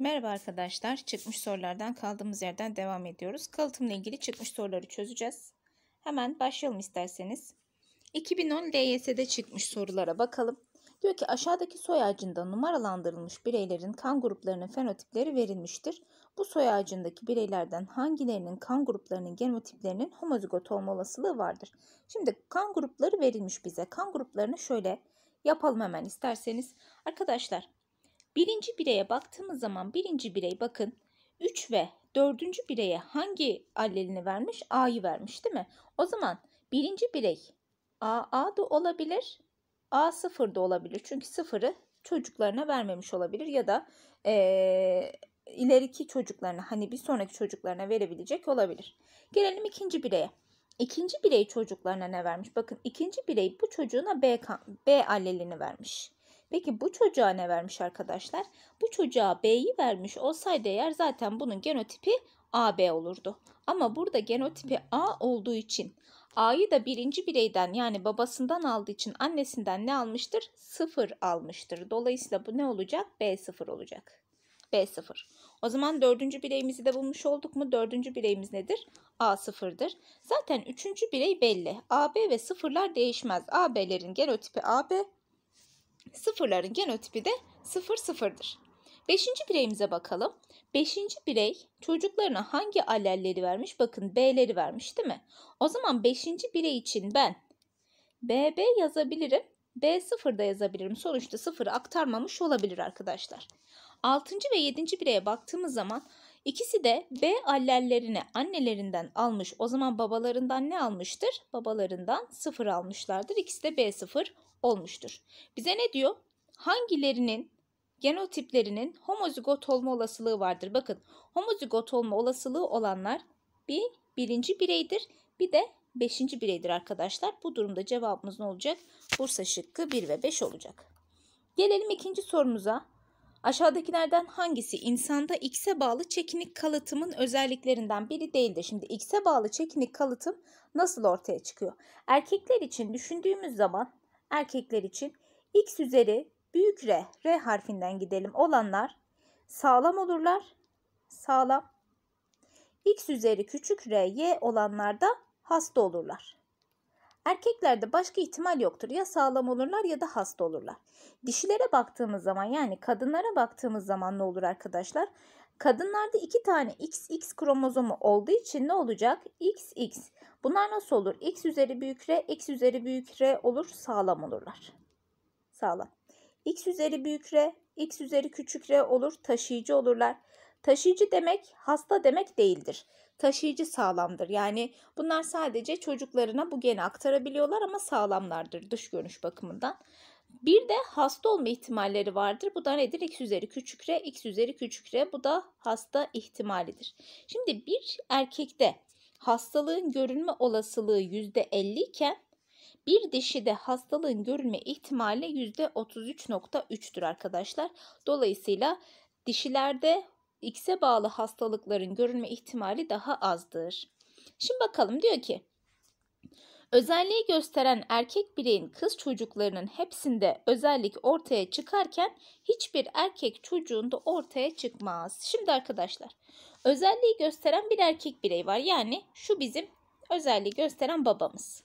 Merhaba arkadaşlar. Çıkmış sorulardan kaldığımız yerden devam ediyoruz. Kalıtımla ilgili çıkmış soruları çözeceğiz. Hemen başlayalım isterseniz. 2010 LYS'de çıkmış sorulara bakalım. Diyor ki aşağıdaki soy ağacında numaralandırılmış bireylerin kan gruplarının fenotipleri verilmiştir. Bu soy ağacındaki bireylerden hangilerinin kan gruplarının genotiplerinin homozigot olma olasılığı vardır? Şimdi kan grupları verilmiş bize. Kan gruplarını şöyle yapalım hemen isterseniz. Arkadaşlar Birinci bireye baktığımız zaman birinci birey bakın 3 ve dördüncü bireye hangi allelini vermiş? A'yı vermiş değil mi? O zaman birinci birey A, A da olabilir. A sıfır da olabilir. Çünkü sıfırı çocuklarına vermemiş olabilir ya da e, ileriki çocuklarına hani bir sonraki çocuklarına verebilecek olabilir. Gelelim ikinci bireye. İkinci birey çocuklarına ne vermiş? Bakın ikinci birey bu çocuğuna B, B allelini vermiş. Peki bu çocuğa ne vermiş arkadaşlar? Bu çocuğa B'yi vermiş olsaydı eğer zaten bunun genotipi AB olurdu. Ama burada genotipi A olduğu için A'yı da birinci bireyden yani babasından aldığı için annesinden ne almıştır? 0 almıştır. Dolayısıyla bu ne olacak? B0 olacak. B0. O zaman dördüncü bireyimizi de bulmuş olduk mu? Dördüncü bireyimiz nedir? A0'dır. Zaten üçüncü birey belli. AB ve sıfırlar değişmez. AB'lerin genotipi AB, Sıfırların genotipi de 0 Beşinci bireyimize bakalım. Beşinci birey çocuklarına hangi alelleri vermiş? Bakın B'leri vermiş değil mi? O zaman beşinci birey için ben BB yazabilirim. B 0 da yazabilirim. Sonuçta sıfırı aktarmamış olabilir arkadaşlar. Altıncı ve yedinci bireye baktığımız zaman İkisi de B allellerini annelerinden almış. O zaman babalarından ne almıştır? Babalarından sıfır almışlardır. İkisi de B0 olmuştur. Bize ne diyor? Hangilerinin genotiplerinin homozigot olma olasılığı vardır? Bakın homozigot olma olasılığı olanlar bir birinci bireydir. Bir de beşinci bireydir arkadaşlar. Bu durumda cevabımız ne olacak? Bursa şıkkı 1 ve 5 olacak. Gelelim ikinci sorumuza. Aşağıdakilerden hangisi insanda X'e bağlı çekinik kalıtımın özelliklerinden biri değildir? Şimdi X'e bağlı çekinik kalıtım nasıl ortaya çıkıyor? Erkekler için düşündüğümüz zaman erkekler için X üzeri büyük R, R harfinden gidelim olanlar sağlam olurlar. Sağlam. X üzeri küçük R, Y olanlar da hasta olurlar. Erkeklerde başka ihtimal yoktur. Ya sağlam olurlar ya da hasta olurlar. Dişilere baktığımız zaman yani kadınlara baktığımız zaman ne olur arkadaşlar? Kadınlarda iki tane XX kromozomu olduğu için ne olacak? XX. Bunlar nasıl olur? X üzeri büyük R, X üzeri büyük R olur. Sağlam olurlar. Sağlam. X üzeri büyük R, X üzeri küçük R olur. Taşıyıcı olurlar. Taşıyıcı demek hasta demek değildir. Taşıyıcı sağlamdır. Yani bunlar sadece çocuklarına bu geni aktarabiliyorlar ama sağlamlardır dış görünüş bakımından. Bir de hasta olma ihtimalleri vardır. Bu da nedir? X üzeri küçük r, x üzeri küçük r. Bu da hasta ihtimalidir. Şimdi bir erkekte hastalığın görünme olasılığı %50 iken bir dişide hastalığın görünme ihtimali %33.3'tür arkadaşlar. Dolayısıyla dişilerde X'e bağlı hastalıkların görülme ihtimali daha azdır. Şimdi bakalım diyor ki Özelliği gösteren erkek bireyin kız çocuklarının hepsinde özellik ortaya çıkarken hiçbir erkek çocuğunda ortaya çıkmaz. Şimdi arkadaşlar özelliği gösteren bir erkek birey var. Yani şu bizim özelliği gösteren babamız.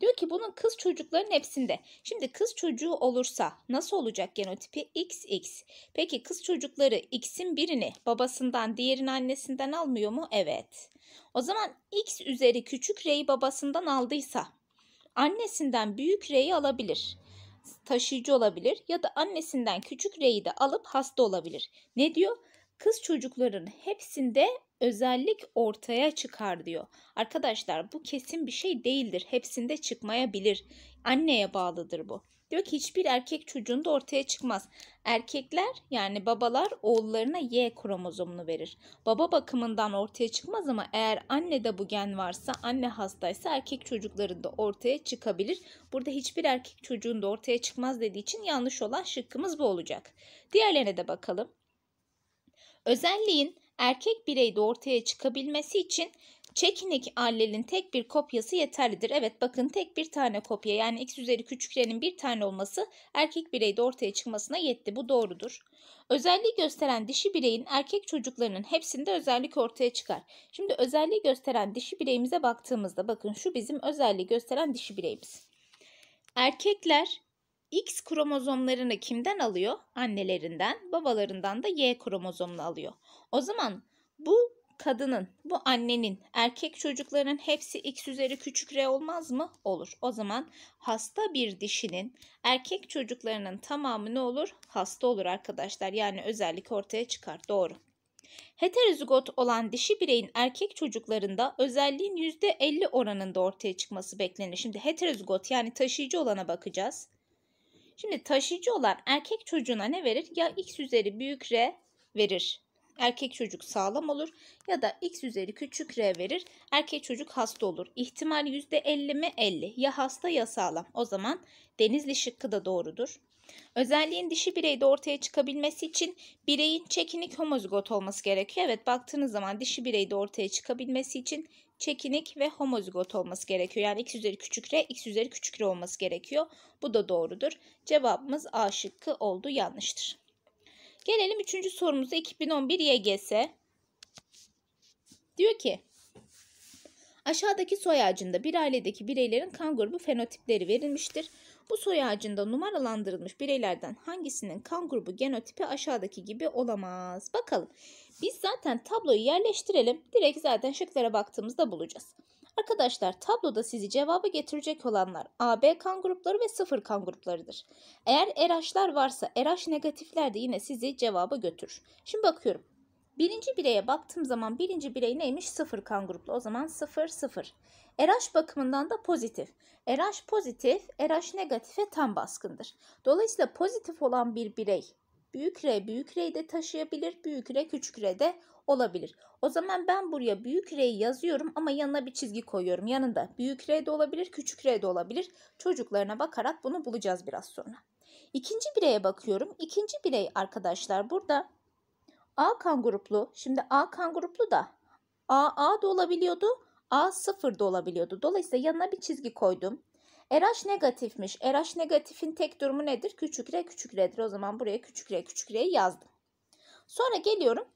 Diyor ki bunun kız çocukların hepsinde. Şimdi kız çocuğu olursa nasıl olacak genotipi? XX. Peki kız çocukları X'in birini babasından diğerini annesinden almıyor mu? Evet. O zaman X üzeri küçük R'yi babasından aldıysa annesinden büyük R'yi alabilir taşıyıcı olabilir ya da annesinden küçük reyi de alıp hasta olabilir. Ne diyor? kız çocukların hepsinde özellik ortaya çıkar diyor. Arkadaşlar bu kesin bir şey değildir. Hepsinde çıkmayabilir. Anneye bağlıdır bu. Diyor ki hiçbir erkek çocuğunda ortaya çıkmaz. Erkekler yani babalar oğullarına Y kromozomunu verir. Baba bakımından ortaya çıkmaz ama eğer anne de bu gen varsa, anne hastaysa erkek çocuklarında ortaya çıkabilir. Burada hiçbir erkek çocuğunda ortaya çıkmaz dediği için yanlış olan şıkkımız bu olacak. Diğerlerine de bakalım. Özelliğin erkek bireyde ortaya çıkabilmesi için çekinik allelin tek bir kopyası yeterlidir. Evet bakın tek bir tane kopya yani x üzeri küçüklerin bir tane olması erkek bireyde ortaya çıkmasına yetti. Bu doğrudur. Özelliği gösteren dişi bireyin erkek çocuklarının hepsinde özellik ortaya çıkar. Şimdi özelliği gösteren dişi bireyimize baktığımızda bakın şu bizim özelliği gösteren dişi bireyimiz. Erkekler X kromozomlarını kimden alıyor? Annelerinden, babalarından da Y kromozomunu alıyor. O zaman bu kadının, bu annenin, erkek çocuklarının hepsi X üzeri küçük R olmaz mı? Olur. O zaman hasta bir dişinin erkek çocuklarının tamamı ne olur? Hasta olur arkadaşlar. Yani özellik ortaya çıkar. Doğru. Heterozigot olan dişi bireyin erkek çocuklarında özelliğin %50 oranında ortaya çıkması beklenir. Şimdi heterozigot yani taşıyıcı olana bakacağız. Şimdi taşıyıcı olan erkek çocuğuna ne verir? Ya x üzeri büyük r verir. Erkek çocuk sağlam olur ya da x üzeri küçük r verir. Erkek çocuk hasta olur. İhtimal %50 mi? 50. Ya hasta ya sağlam. O zaman denizli şıkkı da doğrudur. Özelliğin dişi bireyde ortaya çıkabilmesi için bireyin çekinik homozigot olması gerekiyor. Evet baktığınız zaman dişi bireyde ortaya çıkabilmesi için çekinik ve homozigot olması gerekiyor. Yani x üzeri küçük r, x üzeri küçük r olması gerekiyor. Bu da doğrudur. Cevabımız A şıkkı oldu yanlıştır. Gelelim 3. sorumuza 2011 YGS. Diyor ki Aşağıdaki soy ağacında bir ailedeki bireylerin kan grubu fenotipleri verilmiştir. Bu soy ağacında numaralandırılmış bireylerden hangisinin kan grubu genotipi aşağıdaki gibi olamaz? Bakalım. Biz zaten tabloyu yerleştirelim. Direkt zaten şıklara baktığımızda bulacağız. Arkadaşlar tabloda sizi cevabı getirecek olanlar AB kan grupları ve sıfır kan gruplarıdır. Eğer RH varsa RH negatifler de yine sizi cevabı götürür. Şimdi bakıyorum. Birinci bireye baktığım zaman birinci birey neymiş? Sıfır kan gruplu. O zaman sıfır sıfır. RH bakımından da pozitif. RH pozitif, RH negatife tam baskındır. Dolayısıyla pozitif olan bir birey Büyük R büyük R'yi de taşıyabilir. Büyük R küçük R de olabilir. O zaman ben buraya büyük R'yi yazıyorum ama yanına bir çizgi koyuyorum. Yanında büyük R de olabilir, küçük R de olabilir. Çocuklarına bakarak bunu bulacağız biraz sonra. İkinci bireye bakıyorum. İkinci birey arkadaşlar burada A kan gruplu. Şimdi A kan gruplu da A A da olabiliyordu. A sıfır da olabiliyordu. Dolayısıyla yanına bir çizgi koydum. RH negatifmiş. RH negatifin tek durumu nedir? Küçük R küçük R'dir. O zaman buraya küçük R küçük R'yi yazdım. Sonra geliyorum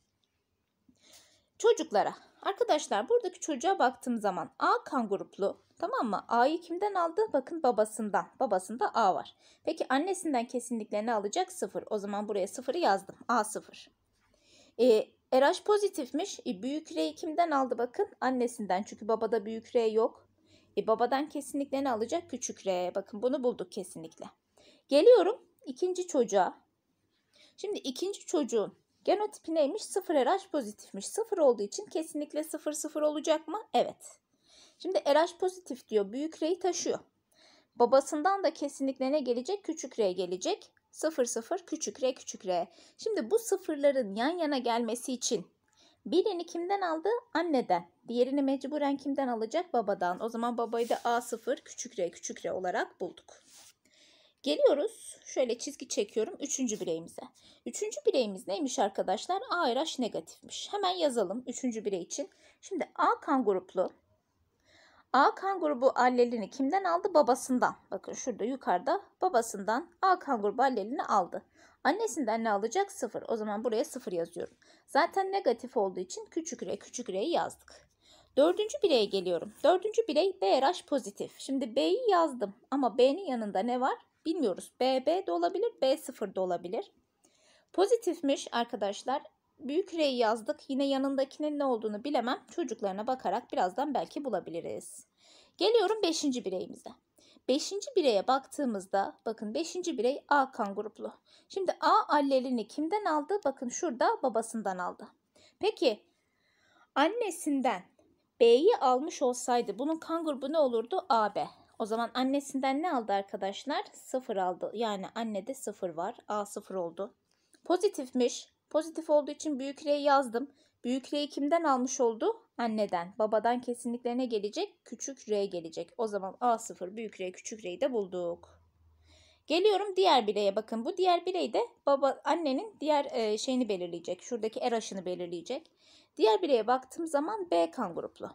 çocuklara. Arkadaşlar buradaki çocuğa baktığım zaman A kan gruplu tamam mı? A'yı kimden aldı? Bakın babasından. Babasında A var. Peki annesinden kesinlikle ne alacak? Sıfır. O zaman buraya sıfırı yazdım. A sıfır. E, RH pozitifmiş. E, büyük R'yi kimden aldı bakın? Annesinden. Çünkü babada büyük R yok. E, babadan kesinlikle ne alacak? Küçük R. Bakın bunu bulduk kesinlikle. Geliyorum ikinci çocuğa. Şimdi ikinci çocuğun genotipi neymiş? 0 RH pozitifmiş. 0 olduğu için kesinlikle 0 0 olacak mı? Evet. Şimdi RH pozitif diyor. Büyük R'yi taşıyor. Babasından da kesinlikle ne gelecek? Küçük R gelecek. 0 0 küçük R küçük R. Şimdi bu sıfırların yan yana gelmesi için Birini kimden aldı? Anneden. Diğerini mecburen kimden alacak? Babadan. O zaman babayı da A0 küçük R küçük R olarak bulduk. Geliyoruz. Şöyle çizgi çekiyorum. Üçüncü bireyimize. Üçüncü bireyimiz neymiş arkadaşlar? ARH negatifmiş. Hemen yazalım üçüncü birey için. Şimdi A kan gruplu. A kan grubu allelini kimden aldı? Babasından. Bakın şurada yukarıda babasından A kan grubu allelini aldı. Annesinden ne alacak? 0. O zaman buraya 0 yazıyorum. Zaten negatif olduğu için küçük R küçük R'yi yazdık. Dördüncü bireye geliyorum. Dördüncü birey BRH pozitif. Şimdi B'yi yazdım ama B'nin yanında ne var? Bilmiyoruz. BB de olabilir, B0 da olabilir. Pozitifmiş arkadaşlar. Büyük R'yi yazdık. Yine yanındakinin ne olduğunu bilemem. Çocuklarına bakarak birazdan belki bulabiliriz. Geliyorum beşinci bireyimize. Beşinci bireye baktığımızda bakın beşinci birey A kan gruplu. Şimdi A allelini kimden aldı? Bakın şurada babasından aldı. Peki annesinden B'yi almış olsaydı bunun kan grubu ne olurdu? AB. O zaman annesinden ne aldı arkadaşlar? 0 aldı. Yani annede 0 var. A 0 oldu. Pozitifmiş. Pozitif olduğu için büyük R'yi yazdım. Büyük R'yi kimden almış oldu? Anneden, babadan kesinlikle ne gelecek? Küçük R gelecek. O zaman A0 büyük R küçük R'yi de bulduk. Geliyorum diğer bireye bakın. Bu diğer birey de baba annenin diğer e, şeyini belirleyecek. Şuradaki eraşını belirleyecek. Diğer bireye baktığım zaman B kan gruplu.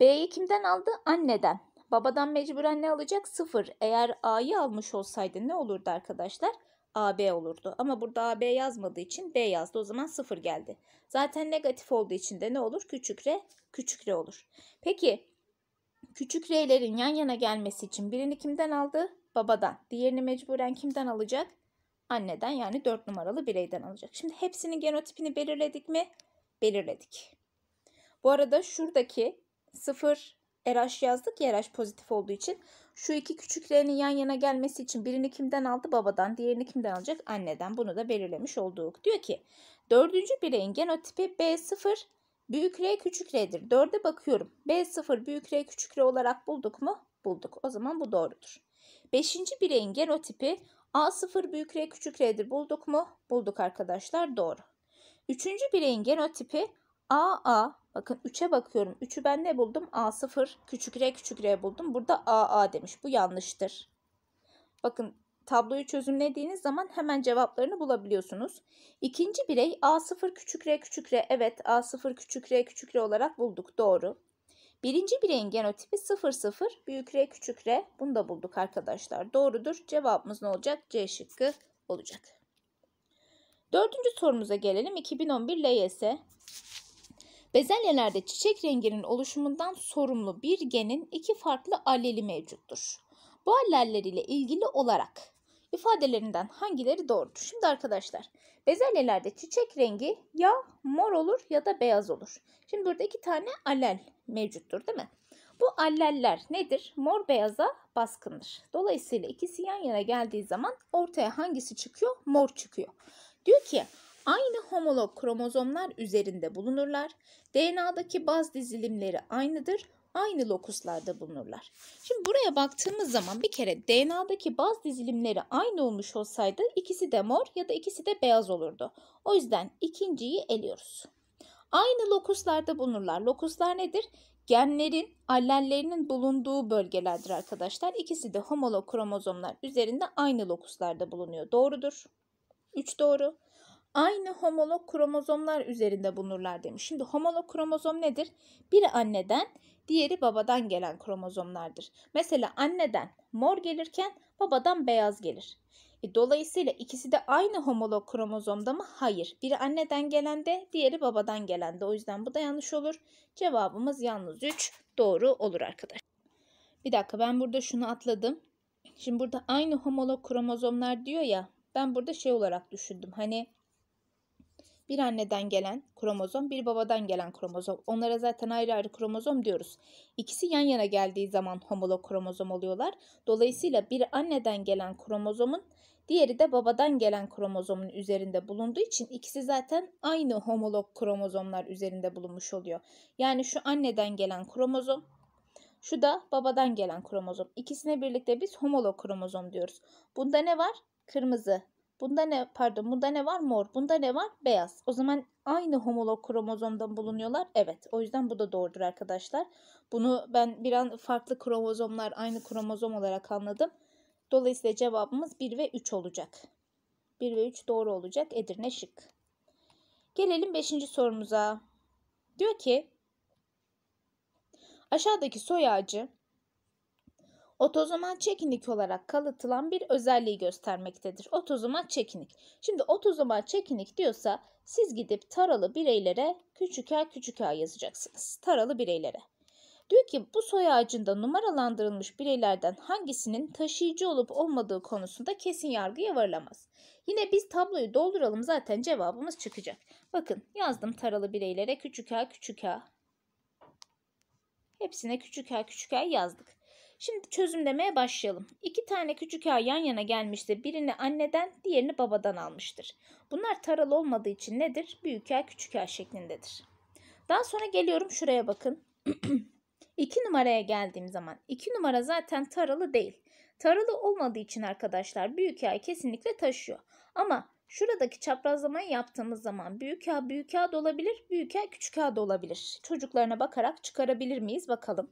B'yi kimden aldı? Anneden. Babadan mecburen ne alacak? 0. Eğer A'yı almış olsaydı ne olurdu arkadaşlar? AB olurdu. Ama burada AB yazmadığı için B yazdı. O zaman 0 geldi. Zaten negatif olduğu için de ne olur? Küçük R, küçük R olur. Peki küçük R'lerin yan yana gelmesi için birini kimden aldı? Babadan. Diğerini mecburen kimden alacak? Anneden yani 4 numaralı bireyden alacak. Şimdi hepsinin genotipini belirledik mi? Belirledik. Bu arada şuradaki 0, RH yazdık ya RH pozitif olduğu için. Şu iki küçüklerinin yan yana gelmesi için birini kimden aldı? Babadan. Diğerini kimden alacak? Anneden. Bunu da belirlemiş olduk. Diyor ki dördüncü bireyin genotipi B0 büyük R küçük R'dir. Dörde bakıyorum. B0 büyük R küçük R olarak bulduk mu? Bulduk. O zaman bu doğrudur. Beşinci bireyin genotipi A0 büyük R küçük R'dir. Bulduk mu? Bulduk arkadaşlar. Doğru. Üçüncü bireyin genotipi AA Bakın 3'e bakıyorum. 3'ü ben ne buldum? A0 küçük R küçük R buldum. Burada AA demiş. Bu yanlıştır. Bakın tabloyu çözümlediğiniz zaman hemen cevaplarını bulabiliyorsunuz. İkinci birey A0 küçük R küçük R. Evet A0 küçük R küçük R olarak bulduk. Doğru. Birinci bireyin genotipi 00 büyük R küçük R. Bunu da bulduk arkadaşlar. Doğrudur. Cevabımız ne olacak? C şıkkı olacak. Dördüncü sorumuza gelelim. 2011 LYS. Bezelyelerde çiçek renginin oluşumundan sorumlu bir genin iki farklı alleli mevcuttur. Bu alleller ile ilgili olarak ifadelerinden hangileri doğrudur? Şimdi arkadaşlar bezelyelerde çiçek rengi ya mor olur ya da beyaz olur. Şimdi burada iki tane allel mevcuttur değil mi? Bu alleller nedir? Mor beyaza baskındır. Dolayısıyla ikisi yan yana geldiği zaman ortaya hangisi çıkıyor? Mor çıkıyor. Diyor ki aynı homolog kromozomlar üzerinde bulunurlar. DNA'daki baz dizilimleri aynıdır. Aynı lokuslarda bulunurlar. Şimdi buraya baktığımız zaman bir kere DNA'daki baz dizilimleri aynı olmuş olsaydı ikisi de mor ya da ikisi de beyaz olurdu. O yüzden ikinciyi eliyoruz. Aynı lokuslarda bulunurlar. Lokuslar nedir? Genlerin, allellerinin bulunduğu bölgelerdir arkadaşlar. İkisi de homolog kromozomlar üzerinde aynı lokuslarda bulunuyor. Doğrudur. 3 doğru aynı homolog kromozomlar üzerinde bulunurlar demiş. Şimdi homolog kromozom nedir? Biri anneden, diğeri babadan gelen kromozomlardır. Mesela anneden mor gelirken babadan beyaz gelir. E, dolayısıyla ikisi de aynı homolog kromozomda mı? Hayır. Biri anneden gelen de, diğeri babadan gelen de. O yüzden bu da yanlış olur. Cevabımız yalnız 3 doğru olur arkadaşlar. Bir dakika ben burada şunu atladım. Şimdi burada aynı homolog kromozomlar diyor ya. Ben burada şey olarak düşündüm. Hani bir anneden gelen kromozom, bir babadan gelen kromozom. Onlara zaten ayrı ayrı kromozom diyoruz. İkisi yan yana geldiği zaman homolog kromozom oluyorlar. Dolayısıyla bir anneden gelen kromozomun diğeri de babadan gelen kromozomun üzerinde bulunduğu için ikisi zaten aynı homolog kromozomlar üzerinde bulunmuş oluyor. Yani şu anneden gelen kromozom şu da babadan gelen kromozom. İkisine birlikte biz homolog kromozom diyoruz. Bunda ne var? Kırmızı Bunda ne pardon bunda ne var? Mor. Bunda ne var? Beyaz. O zaman aynı homolog kromozomdan bulunuyorlar. Evet. O yüzden bu da doğrudur arkadaşlar. Bunu ben bir an farklı kromozomlar aynı kromozom olarak anladım. Dolayısıyla cevabımız 1 ve 3 olacak. 1 ve 3 doğru olacak. Edirne şık. Gelelim 5. sorumuza. Diyor ki aşağıdaki soy ağacı otozomal çekinik olarak kalıtılan bir özelliği göstermektedir. Otozomal çekinik. Şimdi otozomal çekinik diyorsa siz gidip taralı bireylere küçük a küçük a yazacaksınız. Taralı bireylere. Diyor ki bu soy ağacında numaralandırılmış bireylerden hangisinin taşıyıcı olup olmadığı konusunda kesin yargıya varılamaz. Yine biz tabloyu dolduralım zaten cevabımız çıkacak. Bakın yazdım taralı bireylere küçük a küçük a. Hepsine küçük a küçük a yazdık. Şimdi çözümlemeye başlayalım. İki tane küçük ağa yan yana gelmişse birini anneden diğerini babadan almıştır. Bunlar taralı olmadığı için nedir? Büyük ağa küçük ağa şeklindedir. Daha sonra geliyorum şuraya bakın. İki numaraya geldiğim zaman iki numara zaten taralı değil. Taralı olmadığı için arkadaşlar büyük ağa kesinlikle taşıyor. Ama şuradaki çaprazlamayı yaptığımız zaman büyük ağa büyük ağa da olabilir, büyük ağa küçük ağa da olabilir. Çocuklarına bakarak çıkarabilir miyiz bakalım.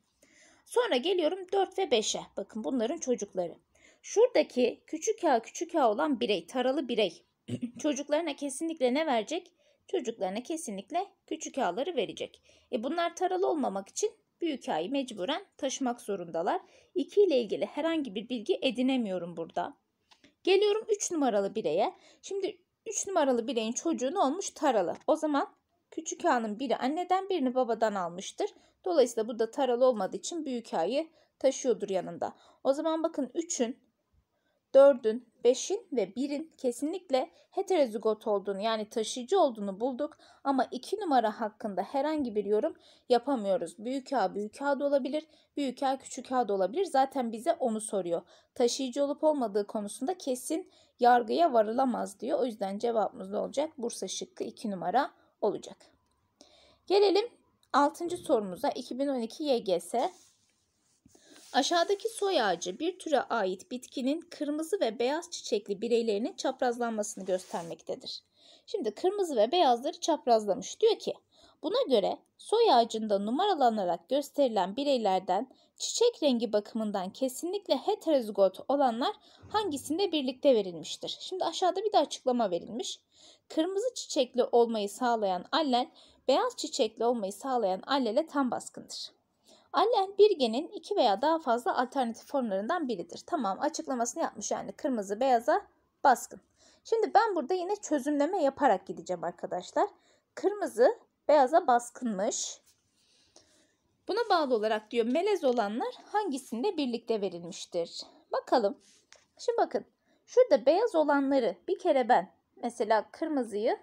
Sonra geliyorum 4 ve 5'e. Bakın bunların çocukları. Şuradaki küçük A küçük A olan birey, taralı birey. Çocuklarına kesinlikle ne verecek? Çocuklarına kesinlikle küçük A'ları verecek. E bunlar taralı olmamak için büyük A'yı mecburen taşımak zorundalar. 2 ile ilgili herhangi bir bilgi edinemiyorum burada. Geliyorum 3 numaralı bireye. Şimdi 3 numaralı bireyin çocuğu ne olmuş? Taralı. O zaman Küçük A'nın biri anneden birini babadan almıştır. Dolayısıyla bu da taralı olmadığı için büyük A'yı taşıyordur yanında. O zaman bakın 3'ün, 4'ün, 5'in ve 1'in kesinlikle heterozigot olduğunu yani taşıyıcı olduğunu bulduk. Ama 2 numara hakkında herhangi bir yorum yapamıyoruz. Büyük A büyük A da olabilir, büyük A küçük A da olabilir. Zaten bize onu soruyor. Taşıyıcı olup olmadığı konusunda kesin yargıya varılamaz diyor. O yüzden cevabımız ne olacak? Bursa şıkkı 2 numara olacak. Gelelim 6. sorumuza 2012 YGS. Aşağıdaki soy ağacı bir türe ait bitkinin kırmızı ve beyaz çiçekli bireylerinin çaprazlanmasını göstermektedir. Şimdi kırmızı ve beyazları çaprazlamış. Diyor ki Buna göre soy ağacında numaralanarak gösterilen bireylerden çiçek rengi bakımından kesinlikle heterozigot olanlar hangisinde birlikte verilmiştir? Şimdi aşağıda bir de açıklama verilmiş. Kırmızı çiçekli olmayı sağlayan allel, beyaz çiçekli olmayı sağlayan allele tam baskındır. Allel bir genin iki veya daha fazla alternatif formlarından biridir. Tamam açıklamasını yapmış yani kırmızı beyaza baskın. Şimdi ben burada yine çözümleme yaparak gideceğim arkadaşlar. Kırmızı beyaza baskınmış. Buna bağlı olarak diyor melez olanlar hangisinde birlikte verilmiştir? Bakalım. Şimdi bakın. Şurada beyaz olanları bir kere ben Mesela kırmızıyı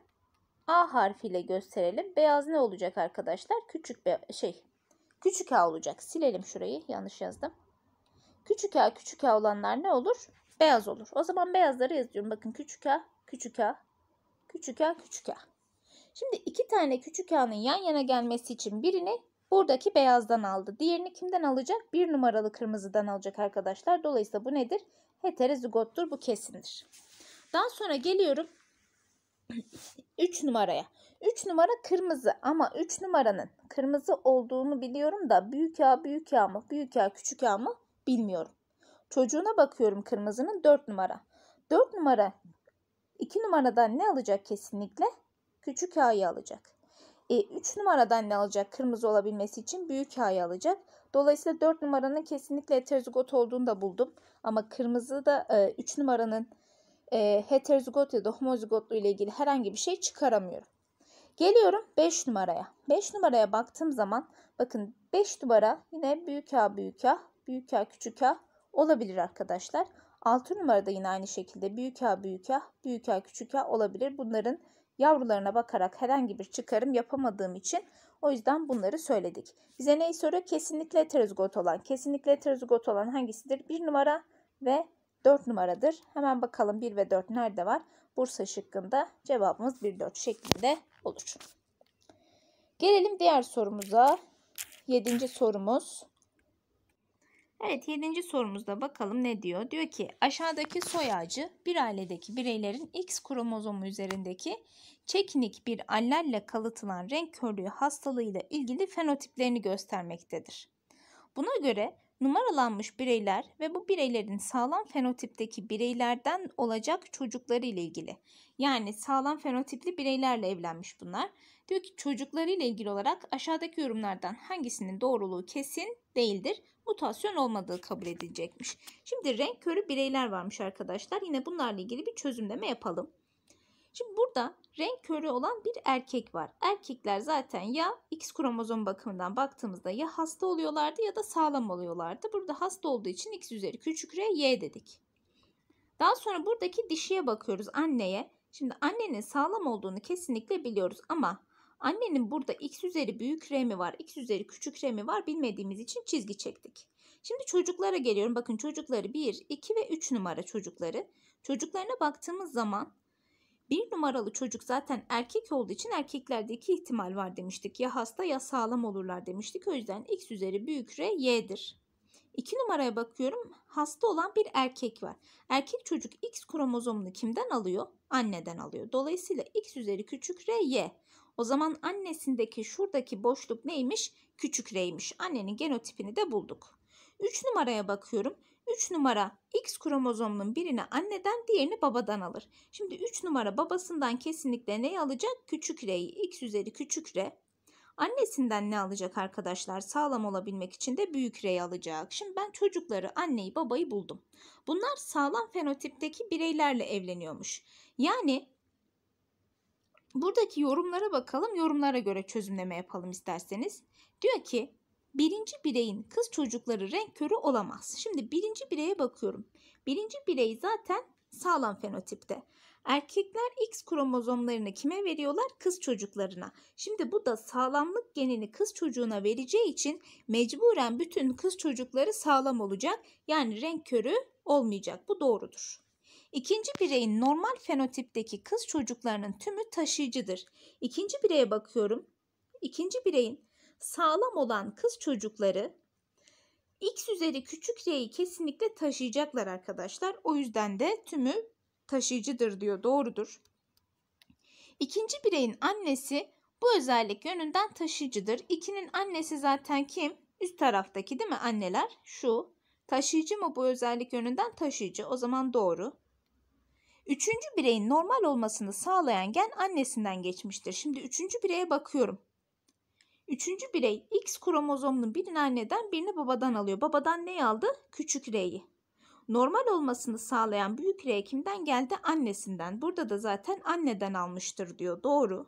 A harfiyle gösterelim. Beyaz ne olacak arkadaşlar? Küçük be şey küçük A olacak. Silelim şurayı. Yanlış yazdım. Küçük A küçük A olanlar ne olur? Beyaz olur. O zaman beyazları yazıyorum. Bakın küçük A, küçük A, küçük A, küçük A. Şimdi iki tane küçük A'nın yan yana gelmesi için birini buradaki beyazdan aldı. Diğerini kimden alacak? Bir numaralı kırmızıdan alacak arkadaşlar. Dolayısıyla bu nedir? Heterozigottur. Bu kesindir. Daha sonra geliyorum 3 numaraya. 3 numara kırmızı ama 3 numaranın kırmızı olduğunu biliyorum da büyük ya büyük A mı büyük ya küçük A mı bilmiyorum. Çocuğuna bakıyorum kırmızının 4 numara. 4 numara 2 numaradan ne alacak kesinlikle? Küçük A'yı alacak. E, 3 numaradan ne alacak kırmızı olabilmesi için? Büyük A'yı alacak. Dolayısıyla 4 numaranın kesinlikle heterozigot olduğunu da buldum. Ama kırmızı da 3 e, numaranın e, heterozigot ya da homozigotlu ile ilgili herhangi bir şey çıkaramıyorum. Geliyorum 5 numaraya. 5 numaraya baktığım zaman bakın 5 numara yine büyük A büyük A, büyük A küçük A olabilir arkadaşlar. 6 numarada yine aynı şekilde büyük A büyük A, büyük A küçük A olabilir. Bunların yavrularına bakarak herhangi bir çıkarım yapamadığım için o yüzden bunları söyledik. Bize neyi soruyor? Kesinlikle heterozigot olan. Kesinlikle heterozigot olan hangisidir? 1 numara ve 4 numaradır. Hemen bakalım 1 ve 4 nerede var? Bursa şıkkında cevabımız 1-4 şeklinde olur. Gelelim diğer sorumuza. 7. sorumuz. Evet 7. sorumuzda bakalım ne diyor? Diyor ki aşağıdaki soy ağacı bir ailedeki bireylerin X kromozomu üzerindeki çekinik bir allelle kalıtılan renk körlüğü hastalığıyla ilgili fenotiplerini göstermektedir. Buna göre numaralanmış bireyler ve bu bireylerin sağlam fenotipteki bireylerden olacak çocukları ile ilgili. Yani sağlam fenotipli bireylerle evlenmiş bunlar. Diyor ki çocukları ile ilgili olarak aşağıdaki yorumlardan hangisinin doğruluğu kesin değildir. Mutasyon olmadığı kabul edilecekmiş. Şimdi renk körü bireyler varmış arkadaşlar. Yine bunlarla ilgili bir çözümleme yapalım. Şimdi burada renk körü olan bir erkek var. Erkekler zaten ya X kromozom bakımından baktığımızda ya hasta oluyorlardı ya da sağlam oluyorlardı. Burada hasta olduğu için X üzeri küçük R Y dedik. Daha sonra buradaki dişiye bakıyoruz anneye. Şimdi annenin sağlam olduğunu kesinlikle biliyoruz ama annenin burada X üzeri büyük R mi var X üzeri küçük R mi var bilmediğimiz için çizgi çektik. Şimdi çocuklara geliyorum. Bakın çocukları 1, 2 ve 3 numara çocukları. Çocuklarına baktığımız zaman bir numaralı çocuk zaten erkek olduğu için erkeklerdeki ihtimal var demiştik. Ya hasta ya sağlam olurlar demiştik. O yüzden x üzeri büyük r y'dir. İki numaraya bakıyorum. Hasta olan bir erkek var. Erkek çocuk X kromozomunu kimden alıyor? Anneden alıyor. Dolayısıyla X üzeri küçük R, Y. O zaman annesindeki şuradaki boşluk neymiş? Küçük R'ymiş. Annenin genotipini de bulduk. 3 numaraya bakıyorum. 3 numara X kromozomunun birini anneden diğerini babadan alır. Şimdi 3 numara babasından kesinlikle ne alacak? Küçük R'yi. X üzeri küçük R. Annesinden ne alacak arkadaşlar? Sağlam olabilmek için de büyük R'yi alacak. Şimdi ben çocukları, anneyi, babayı buldum. Bunlar sağlam fenotipteki bireylerle evleniyormuş. Yani buradaki yorumlara bakalım. Yorumlara göre çözümleme yapalım isterseniz. Diyor ki birinci bireyin kız çocukları renk körü olamaz. Şimdi birinci bireye bakıyorum. Birinci birey zaten sağlam fenotipte. Erkekler X kromozomlarını kime veriyorlar? Kız çocuklarına. Şimdi bu da sağlamlık genini kız çocuğuna vereceği için mecburen bütün kız çocukları sağlam olacak. Yani renk körü olmayacak. Bu doğrudur. İkinci bireyin normal fenotipteki kız çocuklarının tümü taşıyıcıdır. İkinci bireye bakıyorum. İkinci bireyin sağlam olan kız çocukları x üzeri küçük y'yi kesinlikle taşıyacaklar arkadaşlar. O yüzden de tümü taşıyıcıdır diyor. Doğrudur. İkinci bireyin annesi bu özellik yönünden taşıyıcıdır. 2'nin annesi zaten kim? Üst taraftaki değil mi anneler? Şu. Taşıyıcı mı bu özellik yönünden taşıyıcı? O zaman doğru. Üçüncü bireyin normal olmasını sağlayan gen annesinden geçmiştir. Şimdi üçüncü bireye bakıyorum. Üçüncü birey X kromozomunun birini anneden birini babadan alıyor. Babadan neyi aldı? Küçük R'yi. Normal olmasını sağlayan büyük R kimden geldi? Annesinden. Burada da zaten anneden almıştır diyor. Doğru.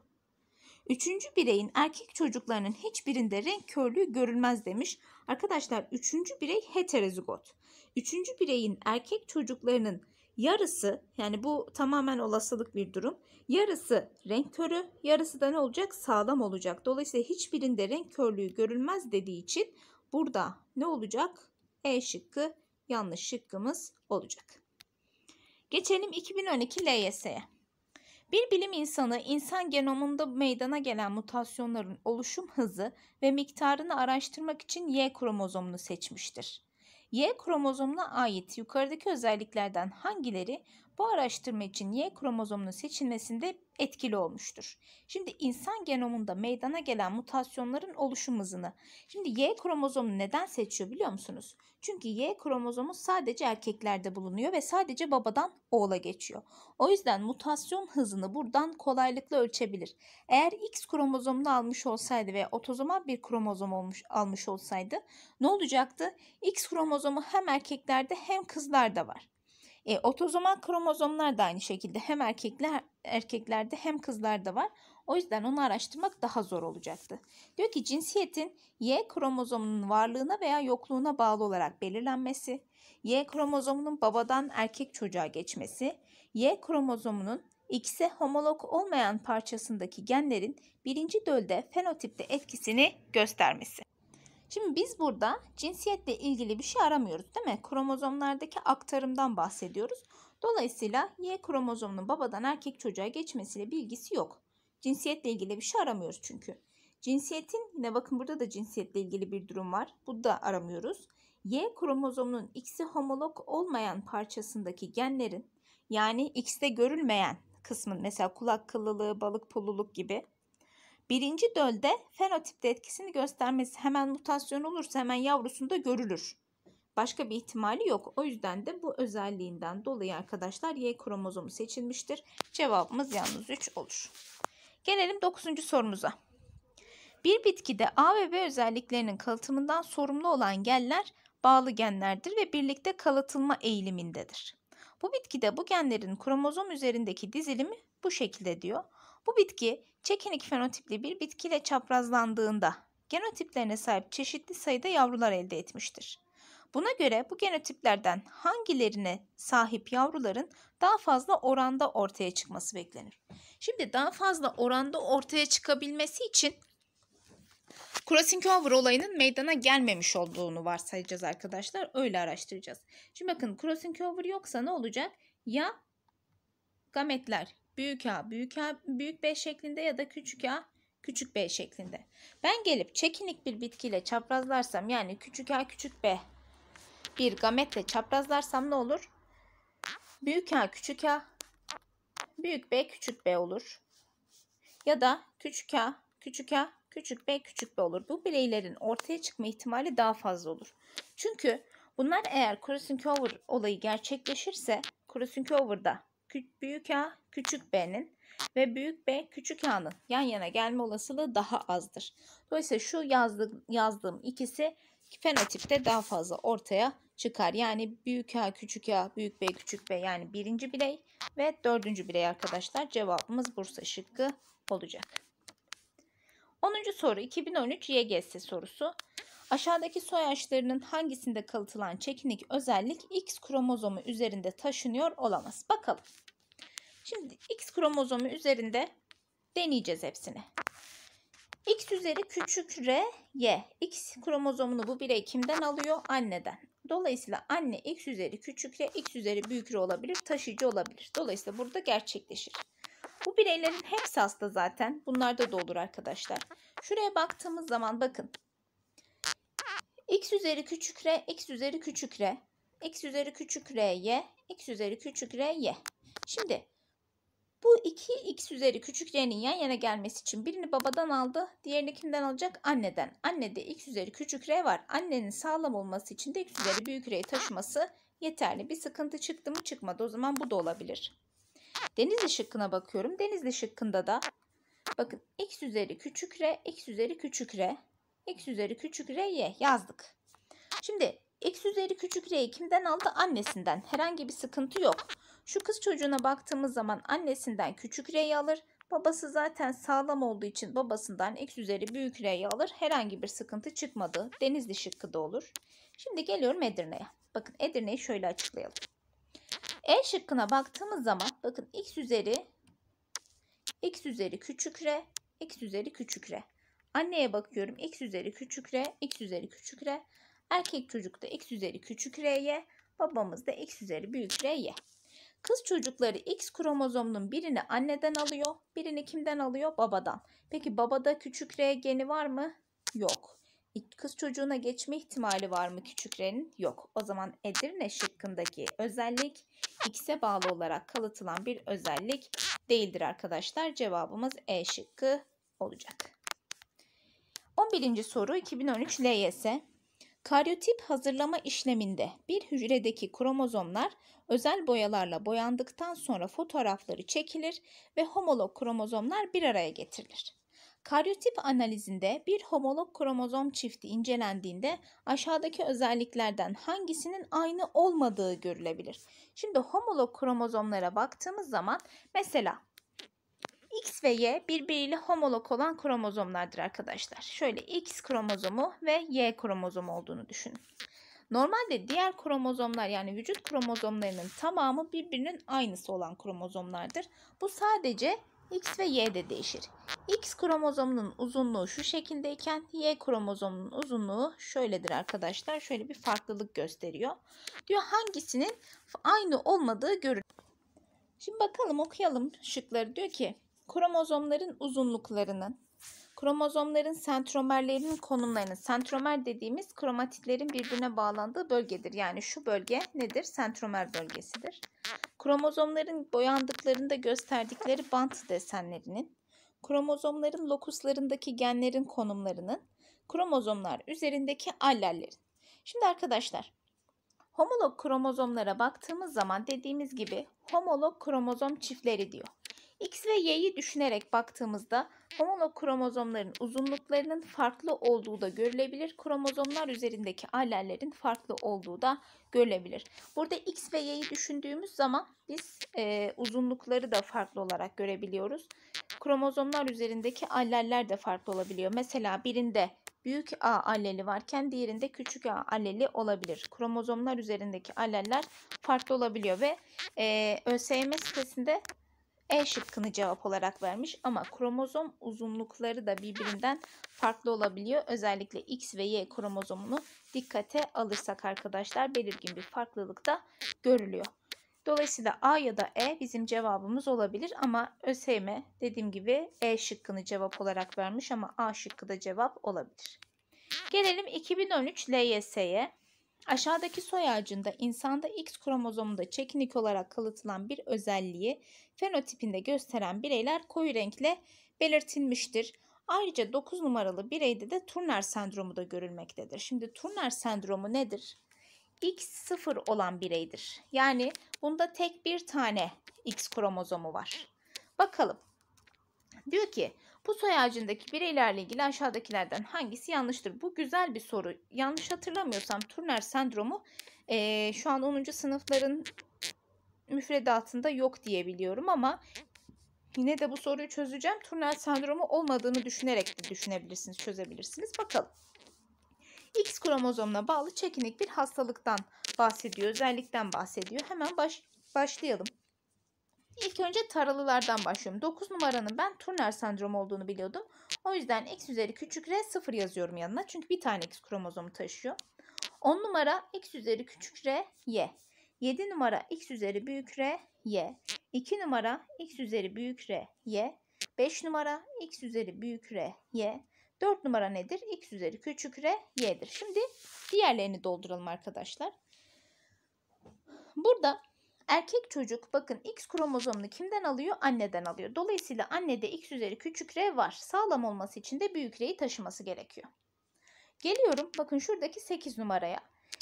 Üçüncü bireyin erkek çocuklarının hiçbirinde renk körlüğü görülmez demiş. Arkadaşlar üçüncü birey heterozigot. Üçüncü bireyin erkek çocuklarının yarısı yani bu tamamen olasılık bir durum. Yarısı renk körü, yarısı da ne olacak? Sağlam olacak. Dolayısıyla hiçbirinde renk körlüğü görülmez dediği için burada ne olacak? E şıkkı yanlış şıkkımız olacak. Geçelim 2012 LYS'ye. Bir bilim insanı insan genomunda meydana gelen mutasyonların oluşum hızı ve miktarını araştırmak için Y kromozomunu seçmiştir. Y kromozomuna ait yukarıdaki özelliklerden hangileri bu araştırma için Y kromozomunun seçilmesinde etkili olmuştur. Şimdi insan genomunda meydana gelen mutasyonların oluşum hızını. Şimdi Y kromozomunu neden seçiyor biliyor musunuz? Çünkü Y kromozomu sadece erkeklerde bulunuyor ve sadece babadan oğula geçiyor. O yüzden mutasyon hızını buradan kolaylıkla ölçebilir. Eğer X kromozomunu almış olsaydı ve otozomal bir kromozom olmuş, almış olsaydı ne olacaktı? X kromozomu hem erkeklerde hem kızlarda var. E, otozomal kromozomlar da aynı şekilde hem erkekler erkeklerde hem kızlarda var. O yüzden onu araştırmak daha zor olacaktı. Diyor ki cinsiyetin Y kromozomunun varlığına veya yokluğuna bağlı olarak belirlenmesi, Y kromozomunun babadan erkek çocuğa geçmesi, Y kromozomunun X'e homolog olmayan parçasındaki genlerin birinci dölde fenotipte etkisini göstermesi. Şimdi biz burada cinsiyetle ilgili bir şey aramıyoruz değil mi? Kromozomlardaki aktarımdan bahsediyoruz. Dolayısıyla Y kromozomunun babadan erkek çocuğa geçmesiyle bir ilgisi yok. Cinsiyetle ilgili bir şey aramıyoruz çünkü. Cinsiyetin yine bakın burada da cinsiyetle ilgili bir durum var. Bu da aramıyoruz. Y kromozomunun X'i homolog olmayan parçasındaki genlerin yani X'te görülmeyen kısmın mesela kulak kıllılığı, balık pulluluk gibi Birinci dölde fenotipte etkisini göstermesi hemen mutasyon olursa hemen yavrusunda görülür. Başka bir ihtimali yok. O yüzden de bu özelliğinden dolayı arkadaşlar Y kromozomu seçilmiştir. Cevabımız yalnız 3 olur. Gelelim 9. sorumuza. Bir bitkide A ve B özelliklerinin kalıtımından sorumlu olan genler bağlı genlerdir ve birlikte kalıtılma eğilimindedir. Bu bitkide bu genlerin kromozom üzerindeki dizilimi bu şekilde diyor. Bu bitki Çekinik fenotipli bir bitkiyle çaprazlandığında genotiplerine sahip çeşitli sayıda yavrular elde etmiştir. Buna göre bu genotiplerden hangilerine sahip yavruların daha fazla oranda ortaya çıkması beklenir. Şimdi daha fazla oranda ortaya çıkabilmesi için Crossing over olayının meydana gelmemiş olduğunu varsayacağız arkadaşlar. Öyle araştıracağız. Şimdi bakın crossing over yoksa ne olacak? Ya gametler büyük A, büyük A, büyük B şeklinde ya da küçük A, küçük B şeklinde. Ben gelip çekinik bir bitkiyle çaprazlarsam yani küçük A, küçük B bir gametle çaprazlarsam ne olur? Büyük A, küçük A, büyük B, küçük B olur. Ya da küçük A, küçük A, küçük B, küçük B olur. Bu bireylerin ortaya çıkma ihtimali daha fazla olur. Çünkü bunlar eğer Kurosinkover olayı gerçekleşirse Kurosinkover'da büyük A küçük B'nin ve büyük B küçük A'nın yan yana gelme olasılığı daha azdır. Dolayısıyla şu yazdığım, yazdığım ikisi fenotipte daha fazla ortaya çıkar. Yani büyük A küçük A büyük B küçük B yani birinci birey ve dördüncü birey arkadaşlar cevabımız Bursa şıkkı olacak. 10. soru 2013 YGS sorusu. Aşağıdaki soy ağaçlarının hangisinde kalıtılan çekinik özellik X kromozomu üzerinde taşınıyor olamaz. Bakalım. Şimdi X kromozomu üzerinde deneyeceğiz hepsini. X üzeri küçük R, Y. X kromozomunu bu birey kimden alıyor? Anneden. Dolayısıyla anne X üzeri küçük R, X üzeri büyük R olabilir, taşıyıcı olabilir. Dolayısıyla burada gerçekleşir. Bu bireylerin hepsi hasta zaten. Bunlar da olur arkadaşlar. Şuraya baktığımız zaman bakın x üzeri küçük r, x üzeri küçük r, x üzeri küçük r, y, x üzeri küçük r, y. Şimdi bu iki x üzeri küçük y'nin yan yana gelmesi için birini babadan aldı, diğerini kimden alacak? Anneden. Annede x üzeri küçük r var. Annenin sağlam olması için de x üzeri büyük r'yi taşıması yeterli. Bir sıkıntı çıktı mı çıkmadı. O zaman bu da olabilir. Denizli şıkkına bakıyorum. Denizli şıkkında da bakın x üzeri küçük r, x üzeri küçük r x üzeri küçük r yazdık. Şimdi x üzeri küçük r'yi kimden aldı? Annesinden. Herhangi bir sıkıntı yok. Şu kız çocuğuna baktığımız zaman annesinden küçük r'yi alır. Babası zaten sağlam olduğu için babasından x üzeri büyük r'yi alır. Herhangi bir sıkıntı çıkmadı. Denizli şıkkı da olur. Şimdi geliyorum Edirne'ye. Bakın Edirne'yi şöyle açıklayalım. E şıkkına baktığımız zaman bakın x üzeri x üzeri küçük r x üzeri küçük r. Anneye bakıyorum x üzeri küçük r, x üzeri küçük r. Erkek çocukta x üzeri küçük r'ye, babamızda x üzeri büyük r'ye. Kız çocukları X kromozomunun birini anneden alıyor, birini kimden alıyor? Babadan. Peki babada küçük R geni var mı? Yok. Kız çocuğuna geçme ihtimali var mı küçük R'nin? Yok. O zaman Edirne şıkkındaki özellik X'e bağlı olarak kalıtılan bir özellik değildir arkadaşlar. Cevabımız E şıkkı olacak. 11. soru 2013 LYS. Karyotip hazırlama işleminde bir hücredeki kromozomlar özel boyalarla boyandıktan sonra fotoğrafları çekilir ve homolog kromozomlar bir araya getirilir. Karyotip analizinde bir homolog kromozom çifti incelendiğinde aşağıdaki özelliklerden hangisinin aynı olmadığı görülebilir. Şimdi homolog kromozomlara baktığımız zaman mesela X ve Y birbiriyle homolog olan kromozomlardır arkadaşlar. Şöyle X kromozomu ve Y kromozomu olduğunu düşünün. Normalde diğer kromozomlar yani vücut kromozomlarının tamamı birbirinin aynısı olan kromozomlardır. Bu sadece X ve Y'de değişir. X kromozomunun uzunluğu şu şekildeyken Y kromozomunun uzunluğu şöyledir arkadaşlar. Şöyle bir farklılık gösteriyor. Diyor hangisinin aynı olmadığı görülür. Şimdi bakalım okuyalım şıkları. Diyor ki kromozomların uzunluklarının, kromozomların sentromerlerinin konumlarının, sentromer dediğimiz kromatitlerin birbirine bağlandığı bölgedir. Yani şu bölge nedir? Sentromer bölgesidir. Kromozomların boyandıklarında gösterdikleri bant desenlerinin, kromozomların lokuslarındaki genlerin konumlarının, kromozomlar üzerindeki allellerin. Şimdi arkadaşlar, homolog kromozomlara baktığımız zaman dediğimiz gibi homolog kromozom çiftleri diyor. X ve Y'yi düşünerek baktığımızda homolog kromozomların uzunluklarının farklı olduğu da görülebilir. Kromozomlar üzerindeki alellerin farklı olduğu da görülebilir. Burada X ve Y'yi düşündüğümüz zaman biz e, uzunlukları da farklı olarak görebiliyoruz. Kromozomlar üzerindeki alleller de farklı olabiliyor. Mesela birinde büyük A alleli varken diğerinde küçük A alleli olabilir. Kromozomlar üzerindeki alleller farklı olabiliyor ve e, ÖSYM sitesinde e şıkkını cevap olarak vermiş ama kromozom uzunlukları da birbirinden farklı olabiliyor. Özellikle X ve Y kromozomunu dikkate alırsak arkadaşlar belirgin bir farklılık da görülüyor. Dolayısıyla A ya da E bizim cevabımız olabilir ama ÖSYM dediğim gibi E şıkkını cevap olarak vermiş ama A şıkkı da cevap olabilir. Gelelim 2013 LYS'ye. Aşağıdaki soy ağacında insanda X kromozomunda çekinik olarak kalıtılan bir özelliği fenotipinde gösteren bireyler koyu renkle belirtilmiştir. Ayrıca 9 numaralı bireyde de Turner sendromu da görülmektedir. Şimdi Turner sendromu nedir? X 0 olan bireydir. Yani bunda tek bir tane X kromozomu var. Bakalım. Diyor ki bu soy ağacındaki bireylerle ilgili aşağıdakilerden hangisi yanlıştır? Bu güzel bir soru. Yanlış hatırlamıyorsam Turner sendromu e, şu an 10. sınıfların müfredatında yok diyebiliyorum ama yine de bu soruyu çözeceğim. Turner sendromu olmadığını düşünerek de düşünebilirsiniz, çözebilirsiniz. Bakalım. X kromozomuna bağlı çekinik bir hastalıktan bahsediyor, özellikten bahsediyor. Hemen baş, başlayalım. İlk önce taralılardan başlıyorum. 9 numaranın ben Turner sendromu olduğunu biliyordum. O yüzden x üzeri küçük r 0 yazıyorum yanına. Çünkü bir tane x kromozomu taşıyor. 10 numara x üzeri küçük r y. 7 numara x üzeri büyük r y. 2 numara x üzeri büyük r y. 5 numara x üzeri büyük r y. 4 numara nedir? x üzeri küçük r y'dir. Şimdi diğerlerini dolduralım arkadaşlar. Burada Erkek çocuk bakın X kromozomunu kimden alıyor? Anneden alıyor. Dolayısıyla annede X üzeri küçük R var. Sağlam olması için de büyük R'yi taşıması gerekiyor. Geliyorum bakın şuradaki 8 numaraya.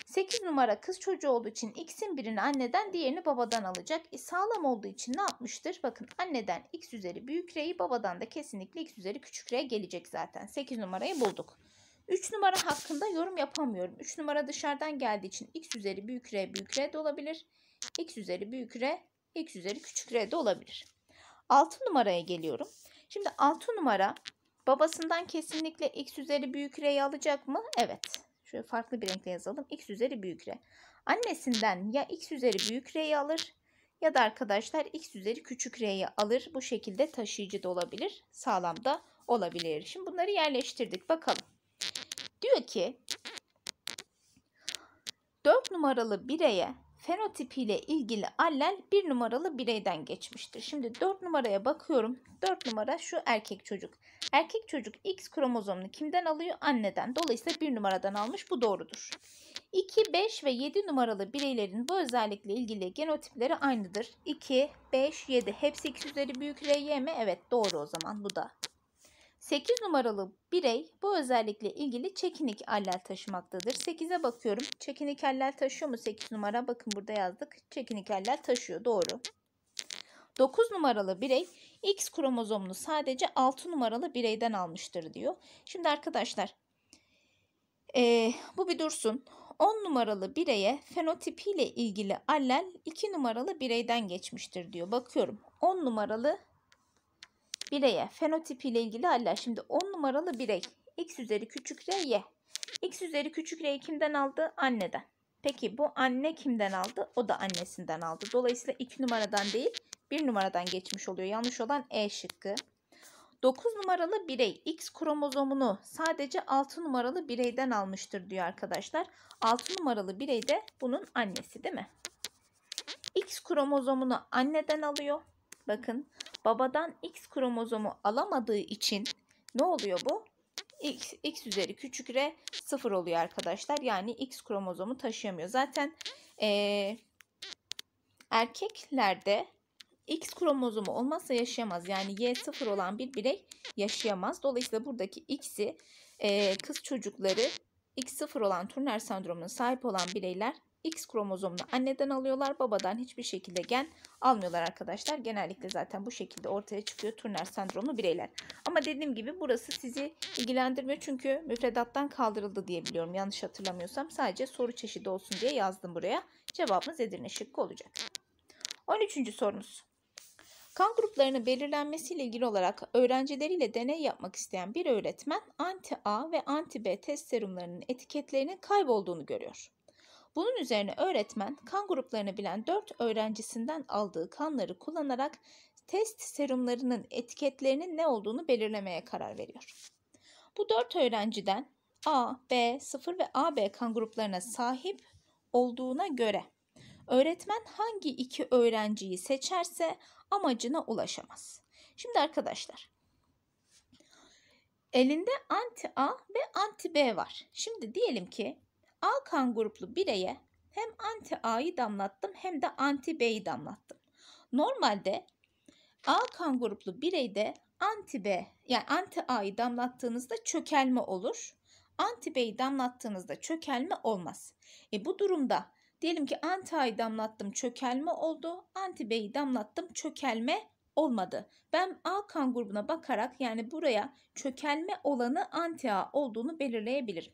8 numara kız çocuğu olduğu için X'in birini anneden diğerini babadan alacak. E, sağlam olduğu için ne yapmıştır? Bakın anneden X üzeri büyük R'yi babadan da kesinlikle X üzeri küçük R gelecek zaten. 8 numarayı bulduk. 3 numara hakkında yorum yapamıyorum. 3 numara dışarıdan geldiği için X üzeri büyük R büyük R de olabilir x üzeri büyük r, x üzeri küçük r de olabilir. 6 numaraya geliyorum. Şimdi 6 numara babasından kesinlikle x üzeri büyük r'yi alacak mı? Evet. Şöyle farklı bir renkle yazalım. x üzeri büyük r. Annesinden ya x üzeri büyük r'yi alır ya da arkadaşlar x üzeri küçük r'yi alır. Bu şekilde taşıyıcı da olabilir. Sağlam da olabilir. Şimdi bunları yerleştirdik. Bakalım. Diyor ki 4 numaralı bireye fenotipiyle ilgili allel bir numaralı bireyden geçmiştir. Şimdi 4 numaraya bakıyorum. 4 numara şu erkek çocuk. Erkek çocuk X kromozomunu kimden alıyor? Anneden. Dolayısıyla bir numaradan almış. Bu doğrudur. 2, 5 ve 7 numaralı bireylerin bu özellikle ilgili genotipleri aynıdır. 2, 5, 7 hepsi X üzeri büyük RY mi? Evet doğru o zaman bu da 8 numaralı birey bu özellikle ilgili çekinik allel taşımaktadır. 8'e bakıyorum. Çekinik allel taşıyor mu 8 numara? Bakın burada yazdık. Çekinik allel taşıyor. Doğru. 9 numaralı birey X kromozomunu sadece 6 numaralı bireyden almıştır diyor. Şimdi arkadaşlar ee, bu bir dursun. 10 numaralı bireye fenotipiyle ilgili allel 2 numaralı bireyden geçmiştir diyor. Bakıyorum 10 numaralı bireye fenotip ile ilgili haller. Şimdi 10 numaralı birey x üzeri küçük r y. x üzeri küçük r'yi kimden aldı? Anneden. Peki bu anne kimden aldı? O da annesinden aldı. Dolayısıyla 2 numaradan değil 1 numaradan geçmiş oluyor. Yanlış olan E şıkkı. 9 numaralı birey X kromozomunu sadece 6 numaralı bireyden almıştır diyor arkadaşlar. 6 numaralı birey de bunun annesi değil mi? X kromozomunu anneden alıyor. Bakın babadan X kromozomu alamadığı için ne oluyor bu? X, X üzeri küçük R sıfır oluyor arkadaşlar. Yani X kromozomu taşıyamıyor. Zaten ee, erkeklerde X kromozomu olmazsa yaşayamaz. Yani Y sıfır olan bir birey yaşayamaz. Dolayısıyla buradaki X'i e, kız çocukları X sıfır olan Turner sendromuna sahip olan bireyler X kromozomunu anneden alıyorlar. Babadan hiçbir şekilde gen almıyorlar arkadaşlar. Genellikle zaten bu şekilde ortaya çıkıyor Turner sendromlu bireyler. Ama dediğim gibi burası sizi ilgilendirmiyor. Çünkü müfredattan kaldırıldı diye biliyorum. Yanlış hatırlamıyorsam sadece soru çeşidi olsun diye yazdım buraya. Cevabımız Edirne şıkkı olacak. 13. sorunuz. Kan gruplarının belirlenmesiyle ilgili olarak öğrencileriyle deney yapmak isteyen bir öğretmen anti-A ve anti-B test serumlarının etiketlerinin kaybolduğunu görüyor. Bunun üzerine öğretmen kan gruplarını bilen 4 öğrencisinden aldığı kanları kullanarak test serumlarının etiketlerinin ne olduğunu belirlemeye karar veriyor. Bu 4 öğrenciden A, B, 0 ve AB kan gruplarına sahip olduğuna göre öğretmen hangi iki öğrenciyi seçerse amacına ulaşamaz. Şimdi arkadaşlar elinde anti A ve anti B var. Şimdi diyelim ki A kan gruplu bireye hem anti A'yı damlattım hem de anti B'yi damlattım. Normalde A kan gruplu bireyde anti B yani anti A'yı damlattığınızda çökelme olur. Anti B'yi damlattığınızda çökelme olmaz. E bu durumda diyelim ki anti A'yı damlattım çökelme oldu. Anti B'yi damlattım çökelme olmadı. Ben A kan grubuna bakarak yani buraya çökelme olanı anti A olduğunu belirleyebilirim.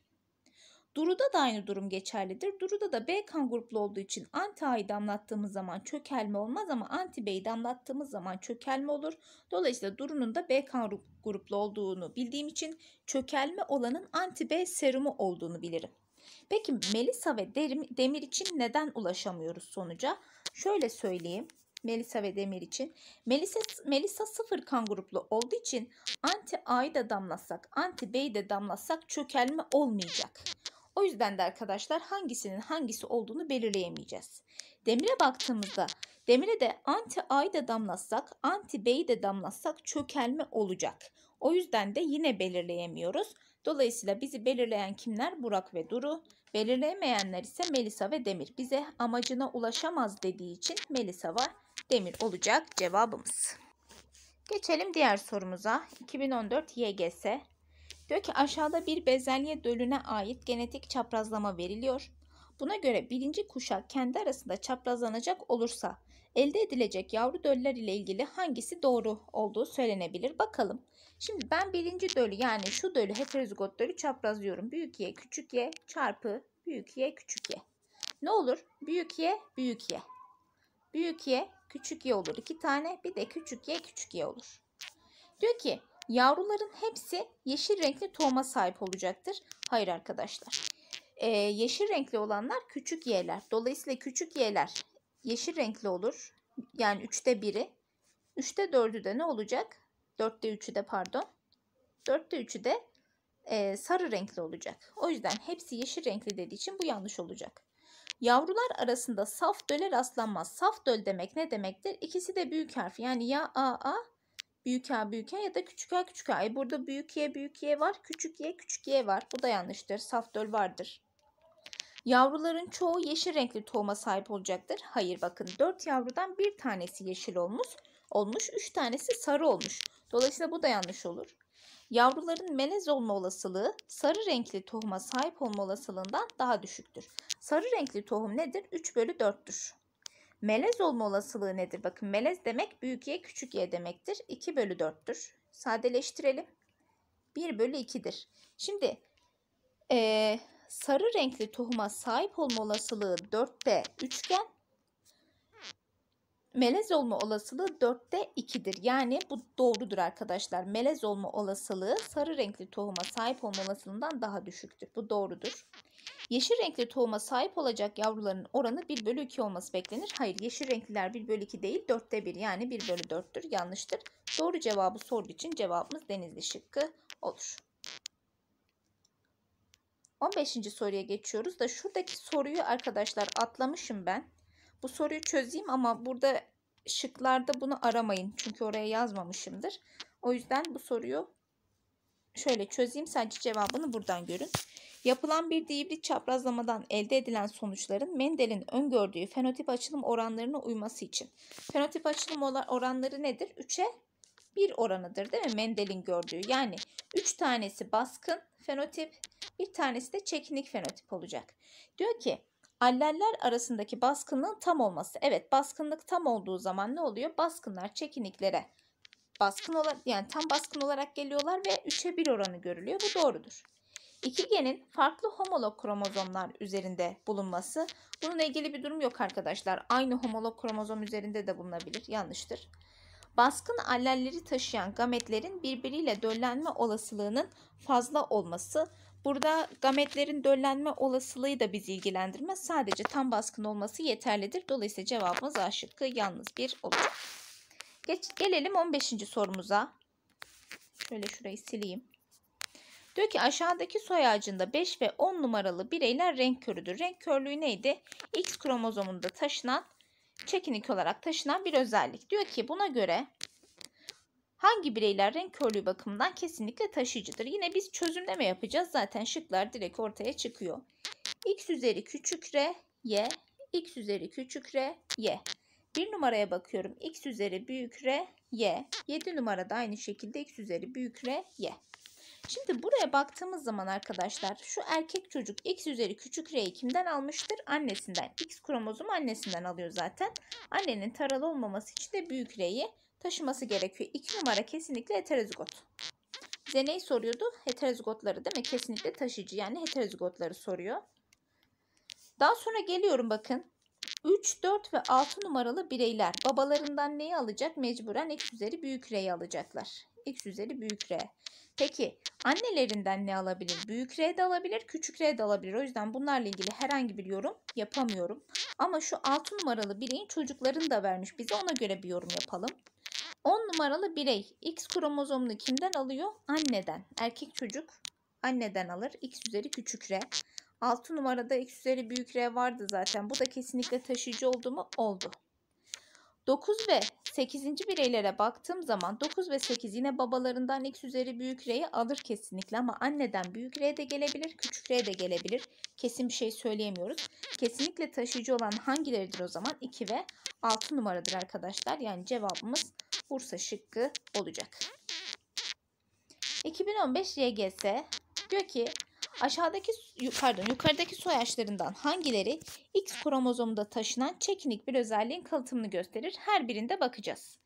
Duru'da da aynı durum geçerlidir. Duru'da da B kan gruplu olduğu için anti A'yı damlattığımız zaman çökelme olmaz ama anti B'yi damlattığımız zaman çökelme olur. Dolayısıyla Duru'nun da B kan gruplu olduğunu bildiğim için çökelme olanın anti B serumu olduğunu bilirim. Peki Melisa ve Demir için neden ulaşamıyoruz sonuca? Şöyle söyleyeyim. Melisa ve Demir için. Melisa, Melisa sıfır kan gruplu olduğu için anti A'yı da damlatsak, anti B'yi de damlatsak çökelme olmayacak. O yüzden de arkadaşlar hangisinin hangisi olduğunu belirleyemeyeceğiz. Demire baktığımızda demire de anti A'yı da damlatsak anti B'yi de damlatsak çökelme olacak. O yüzden de yine belirleyemiyoruz. Dolayısıyla bizi belirleyen kimler? Burak ve Duru. Belirleyemeyenler ise Melisa ve Demir. Bize amacına ulaşamaz dediği için Melisa ve Demir olacak cevabımız. Geçelim diğer sorumuza. 2014 YGS Diyor ki aşağıda bir bezelye dölüne ait genetik çaprazlama veriliyor. Buna göre birinci kuşak kendi arasında çaprazlanacak olursa elde edilecek yavru döller ile ilgili hangisi doğru olduğu söylenebilir. Bakalım. Şimdi ben birinci dölü yani şu dölü heterozigot dölü çaprazlıyorum. Büyük Y küçük Y çarpı büyük Y küçük Y. Ne olur? Büyük Y büyük Y. Büyük Y küçük Y olur. iki tane bir de küçük Y küçük Y olur. Diyor ki Yavruların hepsi yeşil renkli tohuma sahip olacaktır. Hayır arkadaşlar. Ee, yeşil renkli olanlar küçük y'ler. Dolayısıyla küçük y'ler yeşil renkli olur. Yani 3'te 1'i. 3'te 4'ü de ne olacak? 4'te 3'ü de pardon. 4'te 3'ü de e, sarı renkli olacak. O yüzden hepsi yeşil renkli dediği için bu yanlış olacak. Yavrular arasında saf döle rastlanmaz. Saf döl demek ne demektir? İkisi de büyük harf. Yani ya a a Büyük A büyük A e ya da küçük A küçük A. E burada büyük Y büyük Y var. Küçük Y küçük Y var. Bu da yanlıştır. Saf vardır. Yavruların çoğu yeşil renkli tohuma sahip olacaktır. Hayır bakın 4 yavrudan bir tanesi yeşil olmuş. Olmuş 3 tanesi sarı olmuş. Dolayısıyla bu da yanlış olur. Yavruların melez olma olasılığı sarı renkli tohuma sahip olma olasılığından daha düşüktür. Sarı renkli tohum nedir? 3 bölü 4'tür. Melez olma olasılığı nedir? Bakın melez demek büyük ye küçük ye demektir. 2 bölü 4'tür. Sadeleştirelim. 1 bölü 2'dir. Şimdi ee, sarı renkli tohuma sahip olma olasılığı 4'te üçgen. Melez olma olasılığı 4'te 2'dir. Yani bu doğrudur arkadaşlar. Melez olma olasılığı sarı renkli tohuma sahip olma olasılığından daha düşüktür. Bu doğrudur. Yeşil renkli tohuma sahip olacak yavruların oranı 1 bölü 2 olması beklenir. Hayır yeşil renkliler 1 bölü 2 değil 4'te 1 yani 1 bölü 4'tür yanlıştır. Doğru cevabı sorduğu için cevabımız denizli şıkkı olur. 15. soruya geçiyoruz da şuradaki soruyu arkadaşlar atlamışım ben. Bu soruyu çözeyim ama burada şıklarda bunu aramayın. Çünkü oraya yazmamışımdır. O yüzden bu soruyu şöyle çözeyim. Sadece cevabını buradan görün. Yapılan bir Dibrit çaprazlamadan elde edilen sonuçların Mendel'in öngördüğü fenotip açılım oranlarına uyması için. Fenotip açılım oranları nedir? 3'e 1 oranıdır değil mi? Mendel'in gördüğü. Yani 3 tanesi baskın fenotip, bir tanesi de çekinik fenotip olacak. Diyor ki Alleller arasındaki baskınlığın tam olması. Evet baskınlık tam olduğu zaman ne oluyor? Baskınlar çekiniklere baskın olarak yani tam baskın olarak geliyorlar ve 3'e 1 oranı görülüyor. Bu doğrudur. İki genin farklı homolog kromozomlar üzerinde bulunması. Bununla ilgili bir durum yok arkadaşlar. Aynı homolog kromozom üzerinde de bulunabilir. Yanlıştır. Baskın allelleri taşıyan gametlerin birbiriyle döllenme olasılığının fazla olması. Burada gametlerin döllenme olasılığı da bizi ilgilendirmez. Sadece tam baskın olması yeterlidir. Dolayısıyla cevabımız A şıkkı yalnız bir olur. Geç, gelelim 15. sorumuza. Şöyle şurayı sileyim. Diyor ki aşağıdaki soy ağacında 5 ve 10 numaralı bireyler renk körüdür. Renk körlüğü neydi? X kromozomunda taşınan, çekinik olarak taşınan bir özellik. Diyor ki buna göre hangi bireyler renk körlüğü bakımından kesinlikle taşıyıcıdır? Yine biz çözümleme yapacağız. Zaten şıklar direkt ortaya çıkıyor. X üzeri küçük R, Y. X üzeri küçük R, Y. Bir numaraya bakıyorum. X üzeri büyük R, Y. 7 numarada aynı şekilde X üzeri büyük R, Y. Şimdi buraya baktığımız zaman arkadaşlar şu erkek çocuk x üzeri küçük r'yi kimden almıştır? Annesinden. X kromozomu annesinden alıyor zaten. Annenin taralı olmaması için de büyük r'yi taşıması gerekiyor. 2 numara kesinlikle heterozigot. Bize soruyordu? Heterozigotları değil mi? Kesinlikle taşıcı yani heterozigotları soruyor. Daha sonra geliyorum bakın. 3, 4 ve 6 numaralı bireyler babalarından neyi alacak? Mecburen x üzeri büyük r'yi alacaklar. x üzeri büyük r. Peki annelerinden ne alabilir? Büyük R de alabilir, küçük R de alabilir. O yüzden bunlarla ilgili herhangi bir yorum yapamıyorum. Ama şu 6 numaralı bireyin çocuklarını da vermiş bize. Ona göre bir yorum yapalım. 10 numaralı birey X kromozomunu kimden alıyor? Anneden. Erkek çocuk anneden alır. X üzeri küçük R. 6 numarada X üzeri büyük R vardı zaten. Bu da kesinlikle taşıyıcı oldu mu? Oldu. 9 ve 8. bireylere baktığım zaman 9 ve 8 yine babalarından x üzeri büyük R'yi alır kesinlikle ama anneden büyük R de gelebilir, küçük R de gelebilir. Kesin bir şey söyleyemiyoruz. Kesinlikle taşıyıcı olan hangileridir o zaman? 2 ve 6 numaradır arkadaşlar. Yani cevabımız Bursa şıkkı olacak. 2015 YGS diyor ki Aşağıdaki pardon yukarıdaki soy soyaçlarından hangileri X kromozomunda taşınan çekinik bir özelliğin kalıtımını gösterir? Her birinde bakacağız.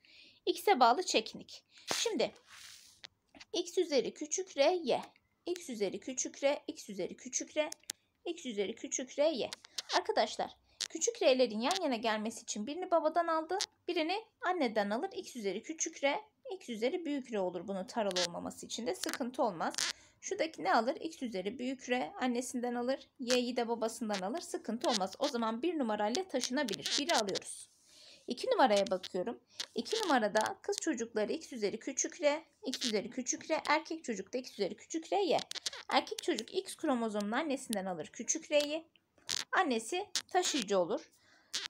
X'e bağlı çekinik. Şimdi X üzeri küçük R, Y. X üzeri küçük R, X üzeri küçük R, X üzeri küçük R, Y. Arkadaşlar küçük R'lerin yan yana gelmesi için birini babadan aldı, birini anneden alır. X üzeri küçük R, X üzeri büyük R olur bunun taralı olmaması için de sıkıntı olmaz. Şuradaki ne alır? X üzeri büyük R annesinden alır. Y'yi de babasından alır. Sıkıntı olmaz. O zaman bir numarayla taşınabilir. Biri alıyoruz. 2 numaraya bakıyorum. 2 numarada kız çocukları x üzeri küçük r, x üzeri küçük r, erkek çocuk da x üzeri küçük r y. Erkek çocuk x kromozomunu annesinden alır küçük r'yi. Annesi taşıyıcı olur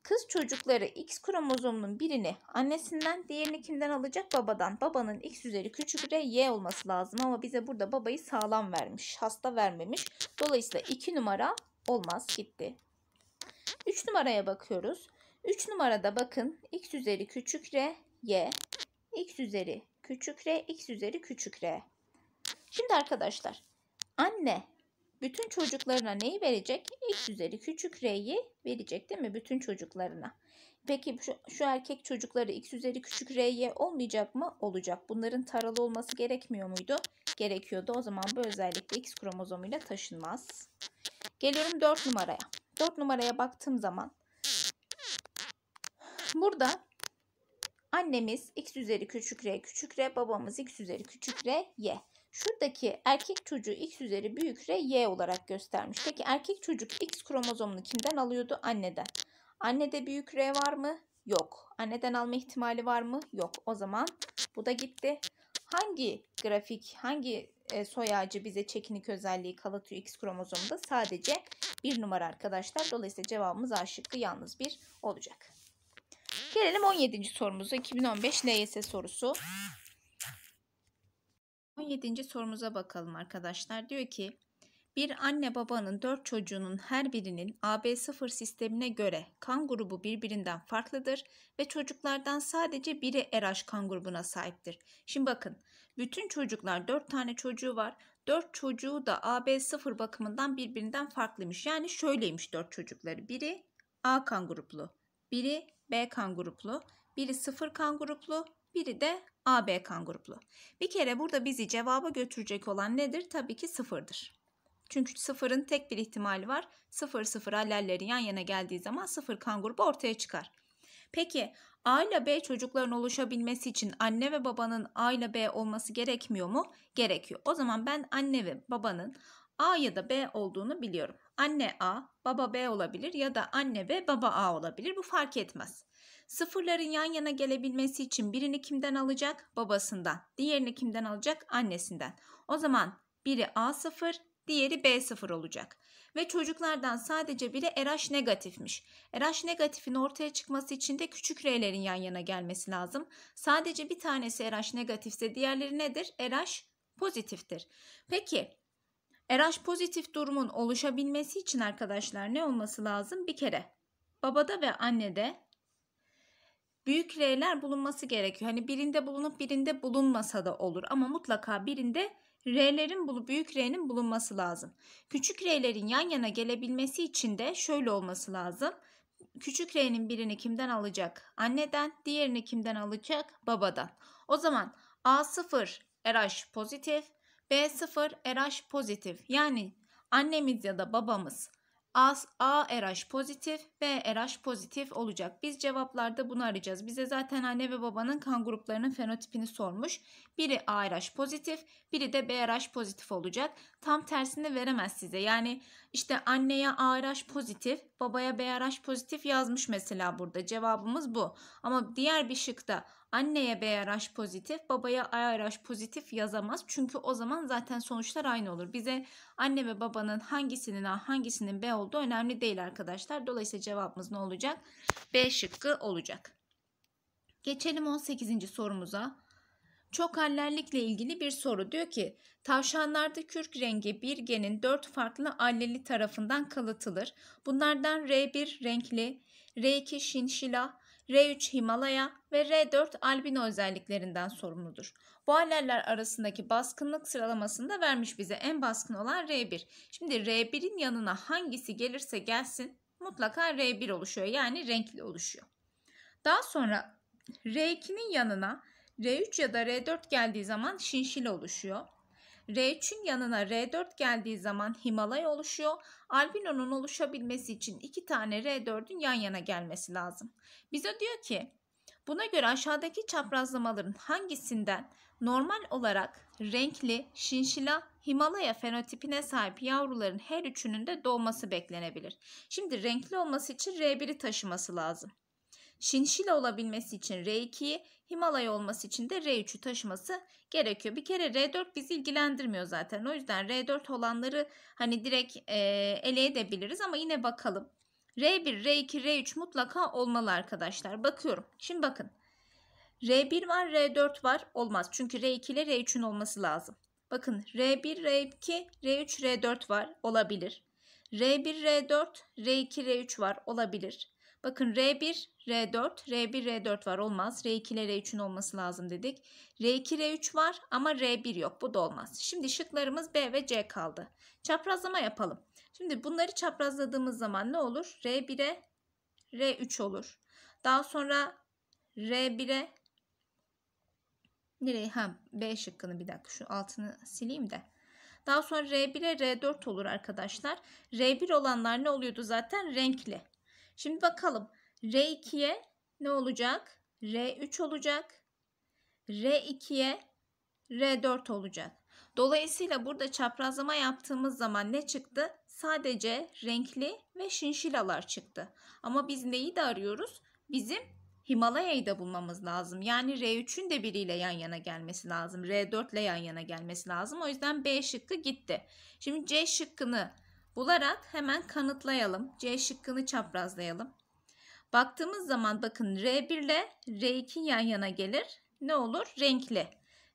kız çocukları X kromozomunun birini annesinden diğerini kimden alacak? Babadan. Babanın X üzeri küçük R Y olması lazım ama bize burada babayı sağlam vermiş. Hasta vermemiş. Dolayısıyla 2 numara olmaz gitti. 3 numaraya bakıyoruz. 3 numarada bakın X üzeri küçük R Y. X üzeri küçük R X üzeri küçük R. Şimdi arkadaşlar anne bütün çocuklarına neyi verecek? X üzeri küçük r'yi verecek değil mi? Bütün çocuklarına. Peki şu, şu erkek çocukları x üzeri küçük r'ye olmayacak mı? Olacak. Bunların taralı olması gerekmiyor muydu? Gerekiyordu. O zaman bu özellikle x kromozomuyla taşınmaz. Geliyorum 4 numaraya. 4 numaraya baktığım zaman burada annemiz x üzeri küçük r küçük r babamız x üzeri küçük r y. Şuradaki erkek çocuğu x üzeri büyük r y olarak göstermiş. Peki erkek çocuk x kromozomunu kimden alıyordu? Anneden. Annede büyük r var mı? Yok. Anneden alma ihtimali var mı? Yok. O zaman bu da gitti. Hangi grafik, hangi e, soy ağacı bize çekinik özelliği kalatıyor X kromozomunda? Sadece bir numara arkadaşlar. Dolayısıyla cevabımız A şıkkı yalnız bir olacak. Gelelim 17. sorumuza. 2015 LYS sorusu. 17. sorumuza bakalım arkadaşlar. Diyor ki bir anne babanın 4 çocuğunun her birinin AB0 sistemine göre kan grubu birbirinden farklıdır ve çocuklardan sadece biri e RH kan grubuna sahiptir. Şimdi bakın bütün çocuklar 4 tane çocuğu var. 4 çocuğu da AB0 bakımından birbirinden farklıymış. Yani şöyleymiş 4 çocukları. Biri A kan gruplu, biri B kan gruplu, biri 0 kan gruplu, biri de AB kan gruplu. Bir kere burada bizi cevaba götürecek olan nedir? Tabii ki sıfırdır. Çünkü sıfırın tek bir ihtimali var. Sıfır sıfır allerleri yan yana geldiği zaman sıfır kan grubu ortaya çıkar. Peki A ile B çocukların oluşabilmesi için anne ve babanın A ile B olması gerekmiyor mu? Gerekiyor. O zaman ben anne ve babanın A ya da B olduğunu biliyorum. Anne A, baba B olabilir ya da anne B, baba A olabilir. Bu fark etmez. Sıfırların yan yana gelebilmesi için birini kimden alacak? Babasından. Diğerini kimden alacak? Annesinden. O zaman biri A0, diğeri B0 olacak. Ve çocuklardan sadece biri RH negatifmiş. RH negatifin ortaya çıkması için de küçük R'lerin yan yana gelmesi lazım. Sadece bir tanesi RH negatifse diğerleri nedir? RH pozitiftir. Peki RH pozitif durumun oluşabilmesi için arkadaşlar ne olması lazım? Bir kere babada ve annede büyük R'ler bulunması gerekiyor. Hani birinde bulunup birinde bulunmasa da olur ama mutlaka birinde R'lerin büyük R'nin bulunması lazım. Küçük R'lerin yan yana gelebilmesi için de şöyle olması lazım. Küçük R'nin birini kimden alacak? Anneden, diğerini kimden alacak? Babadan. O zaman A0 RH pozitif, B0 RH pozitif. Yani annemiz ya da babamız A, A RH pozitif, B RH pozitif olacak. Biz cevaplarda bunu arayacağız. Bize zaten anne ve babanın kan gruplarının fenotipini sormuş. Biri A RH pozitif, biri de B RH pozitif olacak. Tam tersini veremez size. Yani işte anneye ARH pozitif, babaya BRH pozitif yazmış mesela burada. Cevabımız bu. Ama diğer bir şıkta anneye BRH pozitif, babaya ARH pozitif yazamaz. Çünkü o zaman zaten sonuçlar aynı olur. Bize anne ve babanın hangisinin A, hangisinin B olduğu önemli değil arkadaşlar. Dolayısıyla cevabımız ne olacak? B şıkkı olacak. Geçelim 18. sorumuza. Çok allellikle ilgili bir soru diyor ki tavşanlarda kürk rengi bir genin 4 farklı alleli tarafından kalıtılır. Bunlardan R1 renkli, R2 şinşila, R3 Himalaya ve R4 albino özelliklerinden sorumludur. Bu alleller arasındaki baskınlık sıralamasını da vermiş bize en baskın olan R1. Şimdi R1'in yanına hangisi gelirse gelsin mutlaka R1 oluşuyor yani renkli oluşuyor. Daha sonra R2'nin yanına R3 ya da R4 geldiği zaman şinşil oluşuyor. R3'ün yanına R4 geldiği zaman Himalay oluşuyor. Albino'nun oluşabilmesi için iki tane R4'ün yan yana gelmesi lazım. Bize diyor ki buna göre aşağıdaki çaprazlamaların hangisinden normal olarak renkli şinşila Himalaya fenotipine sahip yavruların her üçünün de doğması beklenebilir. Şimdi renkli olması için R1'i taşıması lazım. Şinşila olabilmesi için R2'yi, Himalaya olması için de R3'ü taşıması gerekiyor. Bir kere R4 bizi ilgilendirmiyor zaten. O yüzden R4 olanları hani direkt e, ele edebiliriz ama yine bakalım. R1, R2, R3 mutlaka olmalı arkadaşlar. Bakıyorum. Şimdi bakın. R1 var, R4 var. Olmaz. Çünkü R2 ile R3'ün olması lazım. Bakın R1, R2, R3, R4 var. Olabilir. R1, R4, R2, R3 var. Olabilir. Bakın R1, R4, R1, R4 var olmaz. R2 ile R3'ün olması lazım dedik. R2, R3 var ama R1 yok. Bu da olmaz. Şimdi şıklarımız B ve C kaldı. Çaprazlama yapalım. Şimdi bunları çaprazladığımız zaman ne olur? R1'e R3 olur. Daha sonra R1'e nereye? Ha B şıkkını bir dakika şu altını sileyim de. Daha sonra R1'e R4 olur arkadaşlar. R1 olanlar ne oluyordu zaten? Renkli. Şimdi bakalım R2'ye ne olacak? R3 olacak. R2'ye R4 olacak. Dolayısıyla burada çaprazlama yaptığımız zaman ne çıktı? Sadece renkli ve şinşilalar çıktı. Ama biz neyi de arıyoruz? Bizim Himalaya'yı da bulmamız lazım. Yani R3'ün de biriyle yan yana gelmesi lazım. R4 ile yan yana gelmesi lazım. O yüzden B şıkkı gitti. Şimdi C şıkkını bularak hemen kanıtlayalım. C şıkkını çaprazlayalım. Baktığımız zaman bakın R1 ile R2 yan yana gelir. Ne olur? Renkli.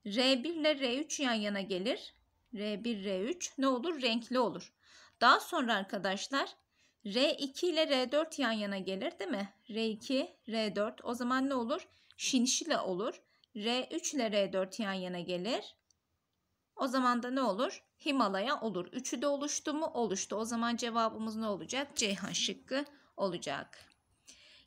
R1 ile R3 yan yana gelir. R1, R3 ne olur? Renkli olur. Daha sonra arkadaşlar R2 ile R4 yan yana gelir değil mi? R2, R4 o zaman ne olur? Şinşile olur. R3 ile R4 yan yana gelir. O zaman da ne olur? Himalaya olur. Üçü de oluştu mu? Oluştu. O zaman cevabımız ne olacak? Ceyhan şıkkı olacak.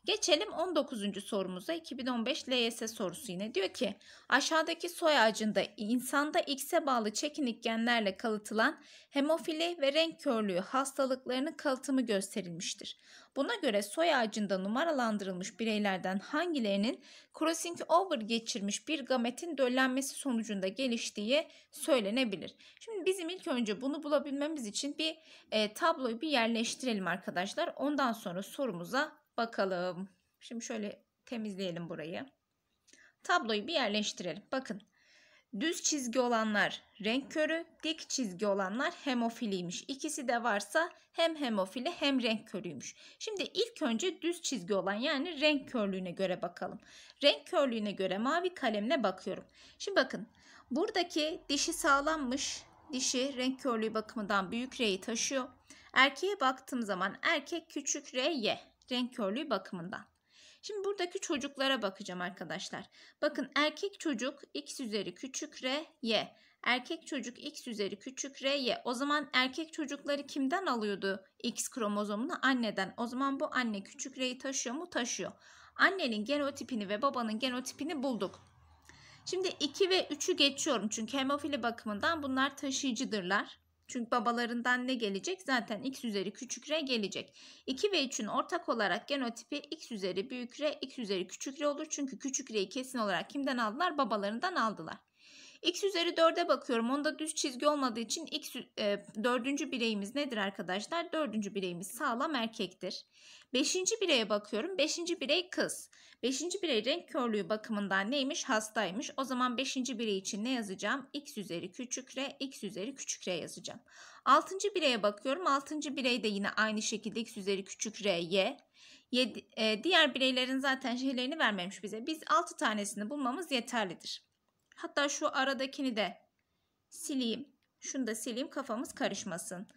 Geçelim 19. sorumuza 2015 LYS sorusu yine diyor ki aşağıdaki soy ağacında insanda X'e bağlı çekinik genlerle kalıtılan hemofili ve renk körlüğü hastalıklarının kalıtımı gösterilmiştir. Buna göre soy ağacında numaralandırılmış bireylerden hangilerinin crossing over geçirmiş bir gametin döllenmesi sonucunda geliştiği söylenebilir. Şimdi bizim ilk önce bunu bulabilmemiz için bir e, tabloyu bir yerleştirelim arkadaşlar. Ondan sonra sorumuza Bakalım. Şimdi şöyle temizleyelim burayı. Tabloyu bir yerleştirelim. Bakın. Düz çizgi olanlar renk körü, dik çizgi olanlar hemofiliymiş. İkisi de varsa hem hemofili hem renk körüymüş. Şimdi ilk önce düz çizgi olan yani renk körlüğüne göre bakalım. Renk körlüğüne göre mavi kalemle bakıyorum. Şimdi bakın buradaki dişi sağlammış. Dişi renk körlüğü bakımından büyük R'yi taşıyor. Erkeğe baktığım zaman erkek küçük R, Y. Renk körlüğü bakımından. Şimdi buradaki çocuklara bakacağım arkadaşlar. Bakın erkek çocuk x üzeri küçük r y. Erkek çocuk x üzeri küçük r y. O zaman erkek çocukları kimden alıyordu x kromozomunu? Anneden. O zaman bu anne küçük r'yi taşıyor mu? Taşıyor. Annenin genotipini ve babanın genotipini bulduk. Şimdi 2 ve 3'ü geçiyorum çünkü hemofili bakımından bunlar taşıyıcıdırlar. Çünkü babalarından ne gelecek? Zaten x üzeri küçük r gelecek. 2 ve 3'ün ortak olarak genotipi x üzeri büyük r, x üzeri küçük r olur. Çünkü küçük r'yi kesin olarak kimden aldılar? Babalarından aldılar. X üzeri 4'e bakıyorum. Onda düz çizgi olmadığı için X e, dördüncü bireyimiz nedir arkadaşlar? Dördüncü bireyimiz sağlam erkektir. Beşinci bireye bakıyorum. Beşinci birey kız. Beşinci birey renk körlüğü bakımından neymiş? Hastaymış. O zaman beşinci birey için ne yazacağım? X üzeri küçük R, X üzeri küçük R yazacağım. Altıncı bireye bakıyorum. Altıncı birey de yine aynı şekilde X üzeri küçük R, Y. Yedi, e, diğer bireylerin zaten şeylerini vermemiş bize. Biz 6 tanesini bulmamız yeterlidir. Hatta şu aradakini de sileyim. Şunu da sileyim kafamız karışmasın.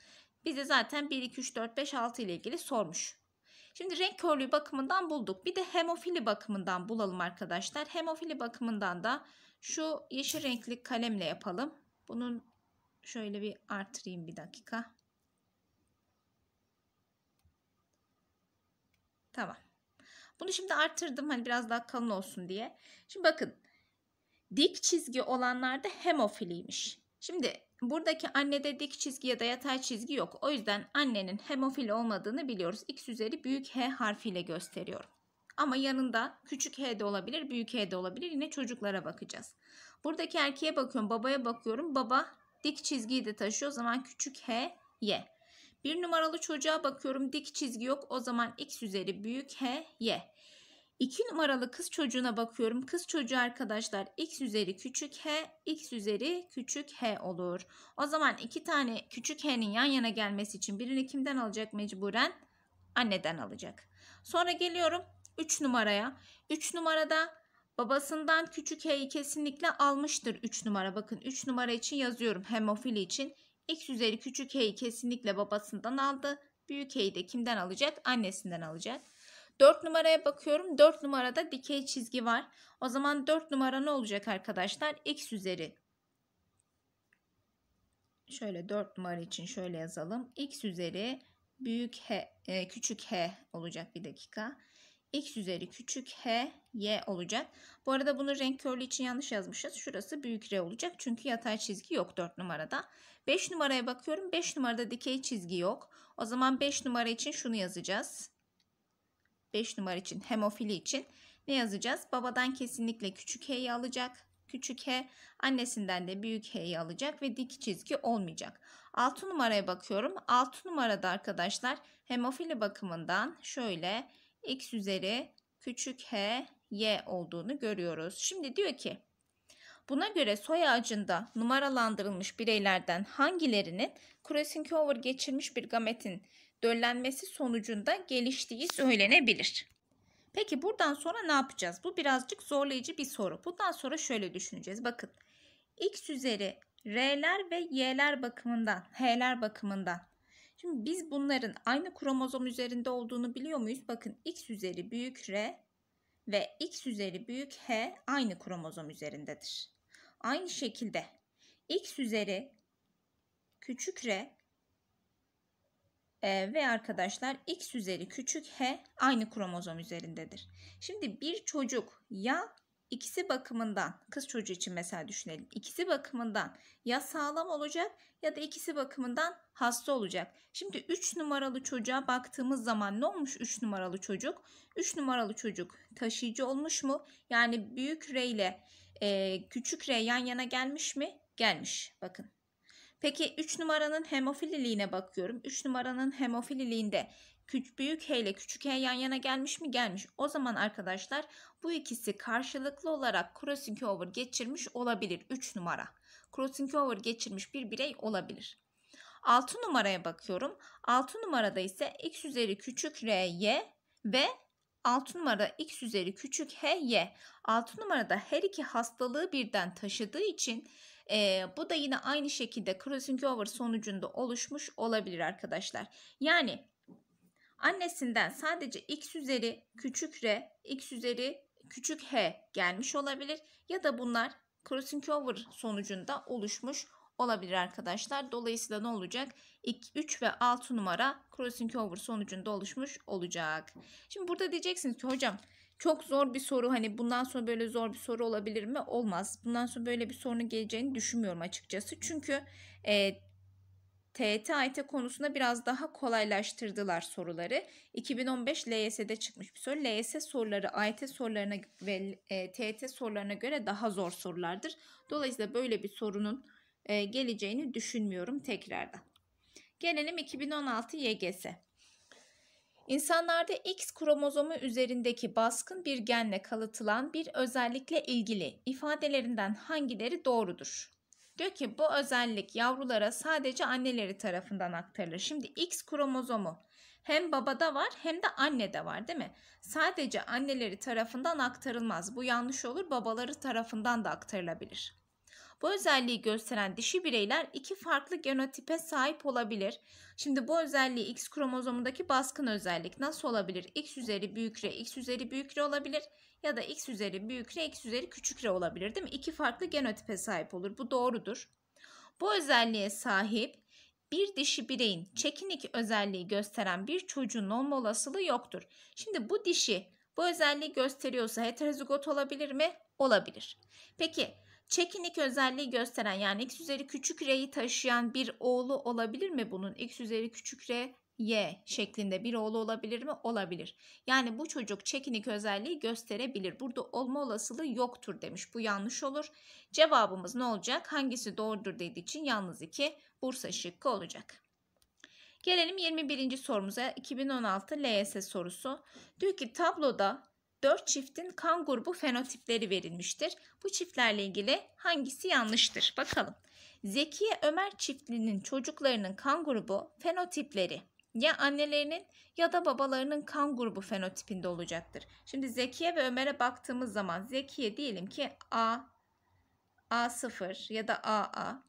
Bize zaten 1, 2, 3, 4, 5, 6 ile ilgili sormuş. Şimdi renk körlüğü bakımından bulduk. Bir de hemofili bakımından bulalım arkadaşlar. Hemofili bakımından da şu yeşil renkli kalemle yapalım. Bunun şöyle bir artırayım bir dakika. Tamam. Bunu şimdi artırdım hani biraz daha kalın olsun diye. Şimdi bakın Dik çizgi olanlar da hemofiliymiş. Şimdi buradaki annede dik çizgi ya da yatay çizgi yok. O yüzden annenin hemofili olmadığını biliyoruz. X üzeri büyük H harfiyle gösteriyorum. Ama yanında küçük h de olabilir, büyük h de olabilir. Yine çocuklara bakacağız. Buradaki erkeğe bakıyorum, babaya bakıyorum. Baba dik çizgiyi de taşıyor. O zaman küçük h, y. Bir numaralı çocuğa bakıyorum. Dik çizgi yok. O zaman x üzeri büyük h, y. 2 numaralı kız çocuğuna bakıyorum. Kız çocuğu arkadaşlar x üzeri küçük h, x üzeri küçük h olur. O zaman iki tane küçük h'nin yan yana gelmesi için birini kimden alacak mecburen? Anneden alacak. Sonra geliyorum 3 numaraya. 3 numarada babasından küçük h'yi kesinlikle almıştır 3 numara. Bakın 3 numara için yazıyorum hemofili için. x üzeri küçük h'yi kesinlikle babasından aldı. Büyük h'yi de kimden alacak? Annesinden alacak. 4 numaraya bakıyorum. 4 numarada dikey çizgi var. O zaman 4 numara ne olacak arkadaşlar? X üzeri. Şöyle 4 numara için şöyle yazalım. X üzeri büyük h, e, küçük h olacak bir dakika. X üzeri küçük h, y olacak. Bu arada bunu renk körlü için yanlış yazmışız. Şurası büyük r olacak. Çünkü yatay çizgi yok 4 numarada. 5 numaraya bakıyorum. 5 numarada dikey çizgi yok. O zaman 5 numara için şunu yazacağız. 5 numara için hemofili için ne yazacağız? Babadan kesinlikle küçük H'yi alacak. Küçük H annesinden de büyük H'yi alacak ve dik çizgi olmayacak. 6 numaraya bakıyorum. 6 numarada arkadaşlar hemofili bakımından şöyle x üzeri küçük h y olduğunu görüyoruz. Şimdi diyor ki Buna göre soy ağacında numaralandırılmış bireylerden hangilerinin Kroesenkover geçirmiş bir gametin döllenmesi sonucunda geliştiği söylenebilir. Peki buradan sonra ne yapacağız? Bu birazcık zorlayıcı bir soru. Bundan sonra şöyle düşüneceğiz. Bakın x üzeri r'ler ve y'ler bakımından, h'ler bakımından. Şimdi biz bunların aynı kromozom üzerinde olduğunu biliyor muyuz? Bakın x üzeri büyük r ve x üzeri büyük h aynı kromozom üzerindedir. Aynı şekilde x üzeri küçük r e, ve arkadaşlar x üzeri küçük h aynı kromozom üzerindedir. Şimdi bir çocuk ya ikisi bakımından kız çocuğu için mesela düşünelim ikisi bakımından ya sağlam olacak ya da ikisi bakımından hasta olacak. Şimdi 3 numaralı çocuğa baktığımız zaman ne olmuş 3 numaralı çocuk? 3 numaralı çocuk taşıyıcı olmuş mu? Yani büyük R ile e, küçük R yan yana gelmiş mi? Gelmiş bakın. Peki 3 numaranın hemofililiğine bakıyorum. 3 numaranın hemofililiğinde küçük büyük H ile küçük H yan yana gelmiş mi? Gelmiş. O zaman arkadaşlar bu ikisi karşılıklı olarak crossing over geçirmiş olabilir 3 numara. Crossing over geçirmiş bir birey olabilir. 6 numaraya bakıyorum. 6 numarada ise x üzeri küçük r y ve 6 numara x üzeri küçük h y. 6 numarada her iki hastalığı birden taşıdığı için e, bu da yine aynı şekilde crossing over sonucunda oluşmuş olabilir arkadaşlar. Yani annesinden sadece x üzeri küçük r, x üzeri küçük h gelmiş olabilir ya da bunlar crossing over sonucunda oluşmuş olabilir arkadaşlar. Dolayısıyla ne olacak? 3 ve 6 numara crossing over sonucunda oluşmuş olacak. Şimdi burada diyeceksiniz ki hocam çok zor bir soru hani bundan sonra böyle zor bir soru olabilir mi? Olmaz. Bundan sonra böyle bir sorunun geleceğini düşünmüyorum açıkçası. Çünkü e, TET AYT konusunda biraz daha kolaylaştırdılar soruları. 2015 LYS'de çıkmış bir soru. LYS soruları AYT sorularına ve e, TET sorularına göre daha zor sorulardır. Dolayısıyla böyle bir sorunun e, geleceğini düşünmüyorum tekrardan. Gelelim 2016 YGS. İnsanlarda X kromozomu üzerindeki baskın bir genle kalıtılan bir özellikle ilgili ifadelerinden hangileri doğrudur? Diyor ki bu özellik yavrulara sadece anneleri tarafından aktarılır. Şimdi X kromozomu hem babada var hem de annede var değil mi? Sadece anneleri tarafından aktarılmaz. Bu yanlış olur babaları tarafından da aktarılabilir. Bu özelliği gösteren dişi bireyler iki farklı genotipe sahip olabilir. Şimdi bu özelliği X kromozomundaki baskın özellik nasıl olabilir? X üzeri büyük R, X üzeri büyük R olabilir ya da X üzeri büyük R, X üzeri küçük R olabilir değil mi? İki farklı genotipe sahip olur. Bu doğrudur. Bu özelliğe sahip bir dişi bireyin çekinik özelliği gösteren bir çocuğun olma olasılığı yoktur. Şimdi bu dişi bu özelliği gösteriyorsa heterozigot olabilir mi? Olabilir. Peki Çekinik özelliği gösteren yani x üzeri küçük r'yi taşıyan bir oğlu olabilir mi bunun? x üzeri küçük r y şeklinde bir oğlu olabilir mi? Olabilir. Yani bu çocuk çekinik özelliği gösterebilir. Burada olma olasılığı yoktur demiş. Bu yanlış olur. Cevabımız ne olacak? Hangisi doğrudur dediği için yalnız iki Bursa şıkkı olacak. Gelelim 21. sorumuza 2016 LYS sorusu. Diyor ki tabloda 4 çiftin kan grubu fenotipleri verilmiştir. Bu çiftlerle ilgili hangisi yanlıştır? Bakalım. Zekiye Ömer çiftliğinin çocuklarının kan grubu fenotipleri ya annelerinin ya da babalarının kan grubu fenotipinde olacaktır. Şimdi Zekiye ve Ömer'e baktığımız zaman Zekiye diyelim ki A, A0 ya da AA.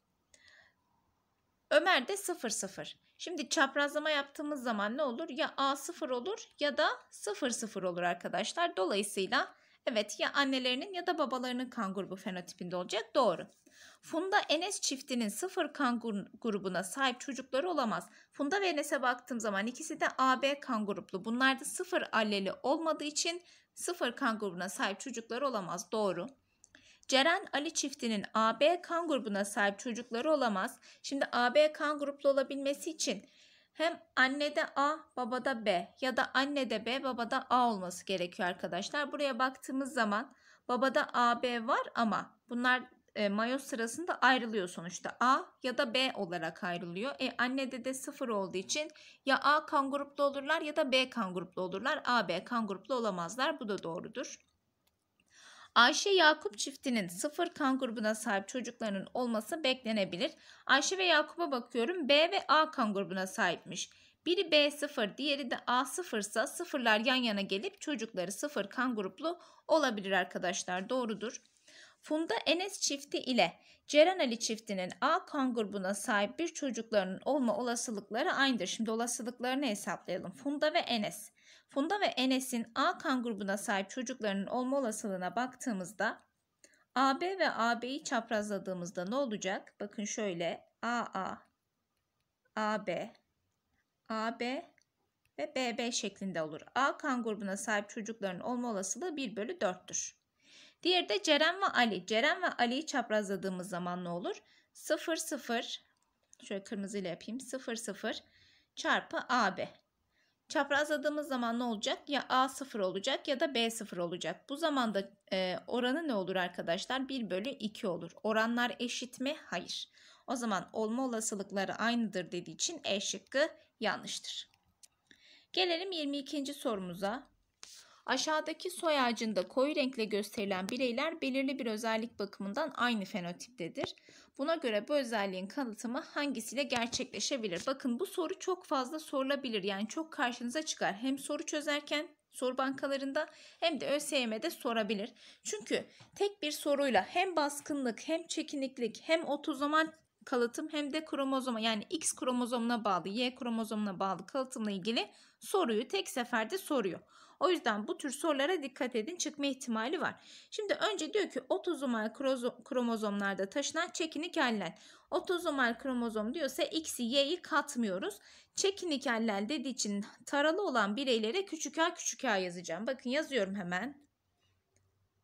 Ömer de 00. Şimdi çaprazlama yaptığımız zaman ne olur? Ya A 0 olur ya da 0 0 olur arkadaşlar. Dolayısıyla evet ya annelerinin ya da babalarının kan grubu fenotipinde olacak. Doğru. Funda Enes çiftinin 0 kan grubuna sahip çocukları olamaz. Funda ve Enes'e baktığım zaman ikisi de AB kan gruplu. Bunlar da 0 alleli olmadığı için 0 kan grubuna sahip çocukları olamaz. Doğru. Ceren Ali çiftinin AB kan grubuna sahip çocukları olamaz. Şimdi AB kan gruplu olabilmesi için hem annede A, babada B ya da annede B, babada A olması gerekiyor arkadaşlar. Buraya baktığımız zaman babada AB var ama bunlar e, mayoz sırasında ayrılıyor sonuçta. A ya da B olarak ayrılıyor. E annede de sıfır olduğu için ya A kan gruplu olurlar ya da B kan gruplu olurlar. AB kan gruplu olamazlar. Bu da doğrudur. Ayşe Yakup çiftinin sıfır kan grubuna sahip çocuklarının olması beklenebilir. Ayşe ve Yakup'a bakıyorum B ve A kan grubuna sahipmiş. Biri B0 diğeri de A0 ise sıfırlar yan yana gelip çocukları sıfır kan gruplu olabilir arkadaşlar doğrudur. Funda Enes çifti ile Ceren Ali çiftinin A kan grubuna sahip bir çocuklarının olma olasılıkları aynıdır. Şimdi olasılıklarını hesaplayalım. Funda ve Enes. Funda ve Enes'in A kan grubuna sahip çocuklarının olma olasılığına baktığımızda AB ve AB'yi çaprazladığımızda ne olacak? Bakın şöyle AA, AB, AB ve BB şeklinde olur. A kan grubuna sahip çocukların olma olasılığı 1 bölü 4'tür. Diğeri de Ceren ve Ali. Ceren ve Ali'yi çaprazladığımız zaman ne olur? 0, 0, şöyle kırmızıyla yapayım. 0, 0 çarpı AB. Çaprazladığımız zaman ne olacak? Ya A0 olacak ya da B0 olacak. Bu zamanda e, oranı ne olur arkadaşlar? 1 bölü 2 olur. Oranlar eşit mi? Hayır. O zaman olma olasılıkları aynıdır dediği için E şıkkı yanlıştır. Gelelim 22. sorumuza. Aşağıdaki soy ağacında koyu renkle gösterilen bireyler belirli bir özellik bakımından aynı fenotiptedir. Buna göre bu özelliğin kanıtımı hangisiyle gerçekleşebilir? Bakın bu soru çok fazla sorulabilir. Yani çok karşınıza çıkar. Hem soru çözerken soru bankalarında hem de ÖSYM'de sorabilir. Çünkü tek bir soruyla hem baskınlık hem çekiniklik hem otozomal kalıtım hem de kromozoma yani X kromozomuna bağlı, Y kromozomuna bağlı kalıtımla ilgili soruyu tek seferde soruyor. O yüzden bu tür sorulara dikkat edin çıkma ihtimali var. Şimdi önce diyor ki 30 otozomal kromozomlarda taşınan çekinik allel. Otozomal kromozom diyorsa X'i Y'yi katmıyoruz. Çekinik allel dediği için taralı olan bireylere küçük a küçük a yazacağım. Bakın yazıyorum hemen.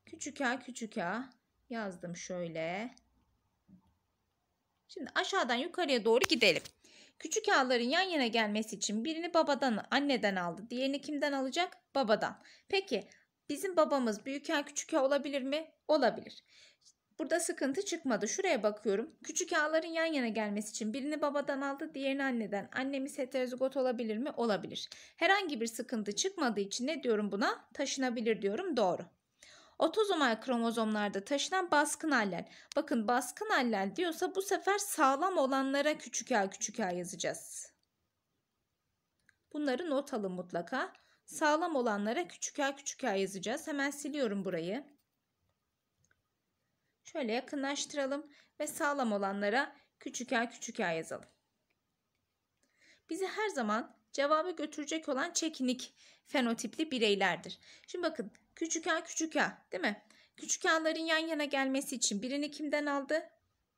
Küçük a küçük a yazdım şöyle. Şimdi aşağıdan yukarıya doğru gidelim. Küçük ağların yan yana gelmesi için birini babadan, anneden aldı. Diğerini kimden alacak? Babadan. Peki bizim babamız büyük ağ küçük ağ olabilir mi? Olabilir. Burada sıkıntı çıkmadı. Şuraya bakıyorum. Küçük ağların yan yana gelmesi için birini babadan aldı, diğerini anneden. Annemiz heterozigot olabilir mi? Olabilir. Herhangi bir sıkıntı çıkmadığı için ne diyorum buna? Taşınabilir diyorum. Doğru. Otozomal kromozomlarda taşınan baskın allel. Bakın baskın allel diyorsa bu sefer sağlam olanlara küçük a küçük a yazacağız. Bunları not alın mutlaka. Sağlam olanlara küçük a küçük a yazacağız. Hemen siliyorum burayı. Şöyle yakınlaştıralım ve sağlam olanlara küçük a küçük a yazalım. Bizi her zaman cevabı götürecek olan çekinik fenotipli bireylerdir. Şimdi bakın Küçük A küçük A değil mi? Küçük A'ların yan yana gelmesi için birini kimden aldı?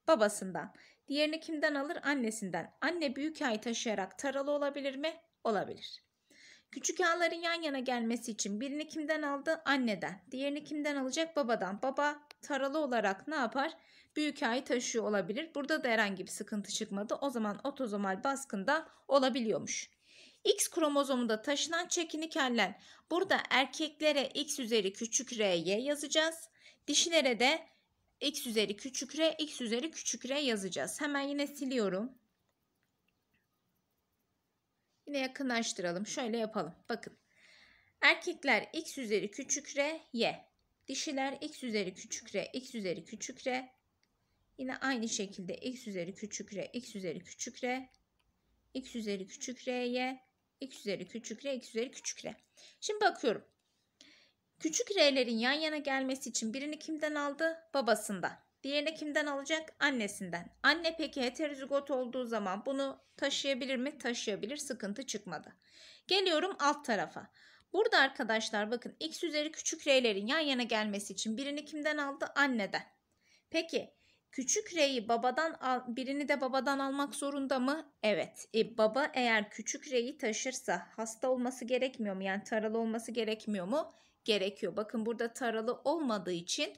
Babasından. Diğerini kimden alır? Annesinden. Anne büyük ay taşıyarak taralı olabilir mi? Olabilir. Küçük A'ların yan yana gelmesi için birini kimden aldı? Anneden. Diğerini kimden alacak? Babadan. Baba taralı olarak ne yapar? Büyük A'yı taşıyor olabilir. Burada da herhangi bir sıkıntı çıkmadı. O zaman otozomal baskında olabiliyormuş. X kromozomunda taşınan çekinik ellen. Burada erkeklere X üzeri küçük R, Y yazacağız. Dişilere de X üzeri küçük R, X üzeri küçük R yazacağız. Hemen yine siliyorum. Yine yakınlaştıralım. Şöyle yapalım. Bakın. Erkekler X üzeri küçük R, Y. Dişiler X üzeri küçük R, X üzeri küçük R. Yine aynı şekilde X üzeri küçük R, X üzeri küçük R, X üzeri küçük r R'ye x üzeri küçük r, x üzeri küçük r. Şimdi bakıyorum. Küçük r'lerin yan yana gelmesi için birini kimden aldı? Babasından. Diğerini kimden alacak? Annesinden. Anne peki heterozigot olduğu zaman bunu taşıyabilir mi? Taşıyabilir. Sıkıntı çıkmadı. Geliyorum alt tarafa. Burada arkadaşlar bakın x üzeri küçük r'lerin yan yana gelmesi için birini kimden aldı? Anneden. Peki Küçük reyi babadan al, birini de babadan almak zorunda mı? Evet. E, baba eğer küçük reyi taşırsa hasta olması gerekmiyor mu? Yani taralı olması gerekmiyor mu? Gerekiyor. Bakın burada taralı olmadığı için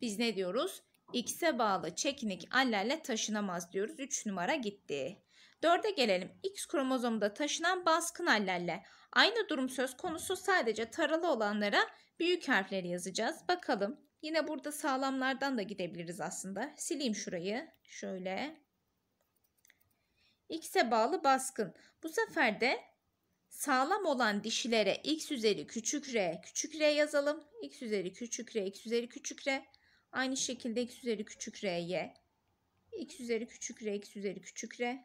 biz ne diyoruz? X'e bağlı çekinik allelle taşınamaz diyoruz. 3 numara gitti. 4'e gelelim. X kromozomda taşınan baskın allelle. Aynı durum söz konusu sadece taralı olanlara büyük harfleri yazacağız. Bakalım. Yine burada sağlamlardan da gidebiliriz aslında. Sileyim şurayı. Şöyle. X'e bağlı baskın. Bu sefer de sağlam olan dişilere x üzeri küçük r küçük r yazalım. x üzeri küçük r x üzeri küçük r. Aynı şekilde x üzeri küçük r'ye, x üzeri küçük r x üzeri küçük r.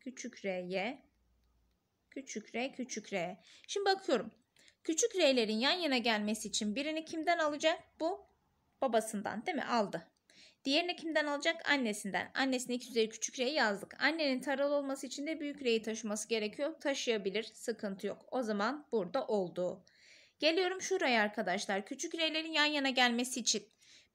Küçük r'ye, Küçük r küçük r. Şimdi bakıyorum. Küçük r'lerin yan yana gelmesi için birini kimden alacak? Bu Babasından değil mi? Aldı. Diğerini kimden alacak? Annesinden. Annesine iki üzeri küçük r'yi yazdık. Annenin taralı olması için de büyük r'yi taşıması gerekiyor. Taşıyabilir. Sıkıntı yok. O zaman burada oldu. Geliyorum şuraya arkadaşlar. Küçük r'lerin yan yana gelmesi için.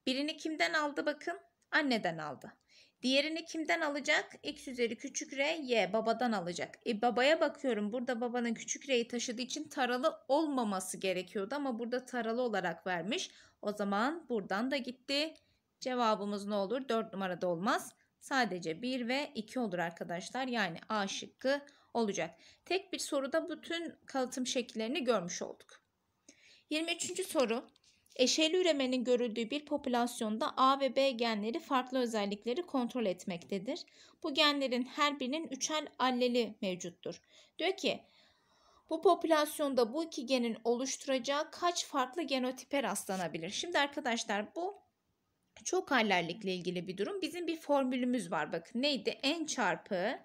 Birini kimden aldı bakın? Anneden aldı. Diğerini kimden alacak? X üzeri küçük r y babadan alacak. E babaya bakıyorum. Burada babanın küçük r'yi taşıdığı için taralı olmaması gerekiyordu ama burada taralı olarak vermiş. O zaman buradan da gitti. Cevabımız ne olur? 4 numarada olmaz. Sadece 1 ve 2 olur arkadaşlar. Yani A şıkkı olacak. Tek bir soruda bütün kalıtım şekillerini görmüş olduk. 23. soru. Eşeli üremenin görüldüğü bir popülasyonda A ve B genleri farklı özellikleri kontrol etmektedir. Bu genlerin her birinin üçer alleli mevcuttur. Diyor ki bu popülasyonda bu iki genin oluşturacağı kaç farklı genotipe rastlanabilir? Şimdi arkadaşlar bu çok hallerlikle ilgili bir durum. Bizim bir formülümüz var bakın. Neydi? N çarpı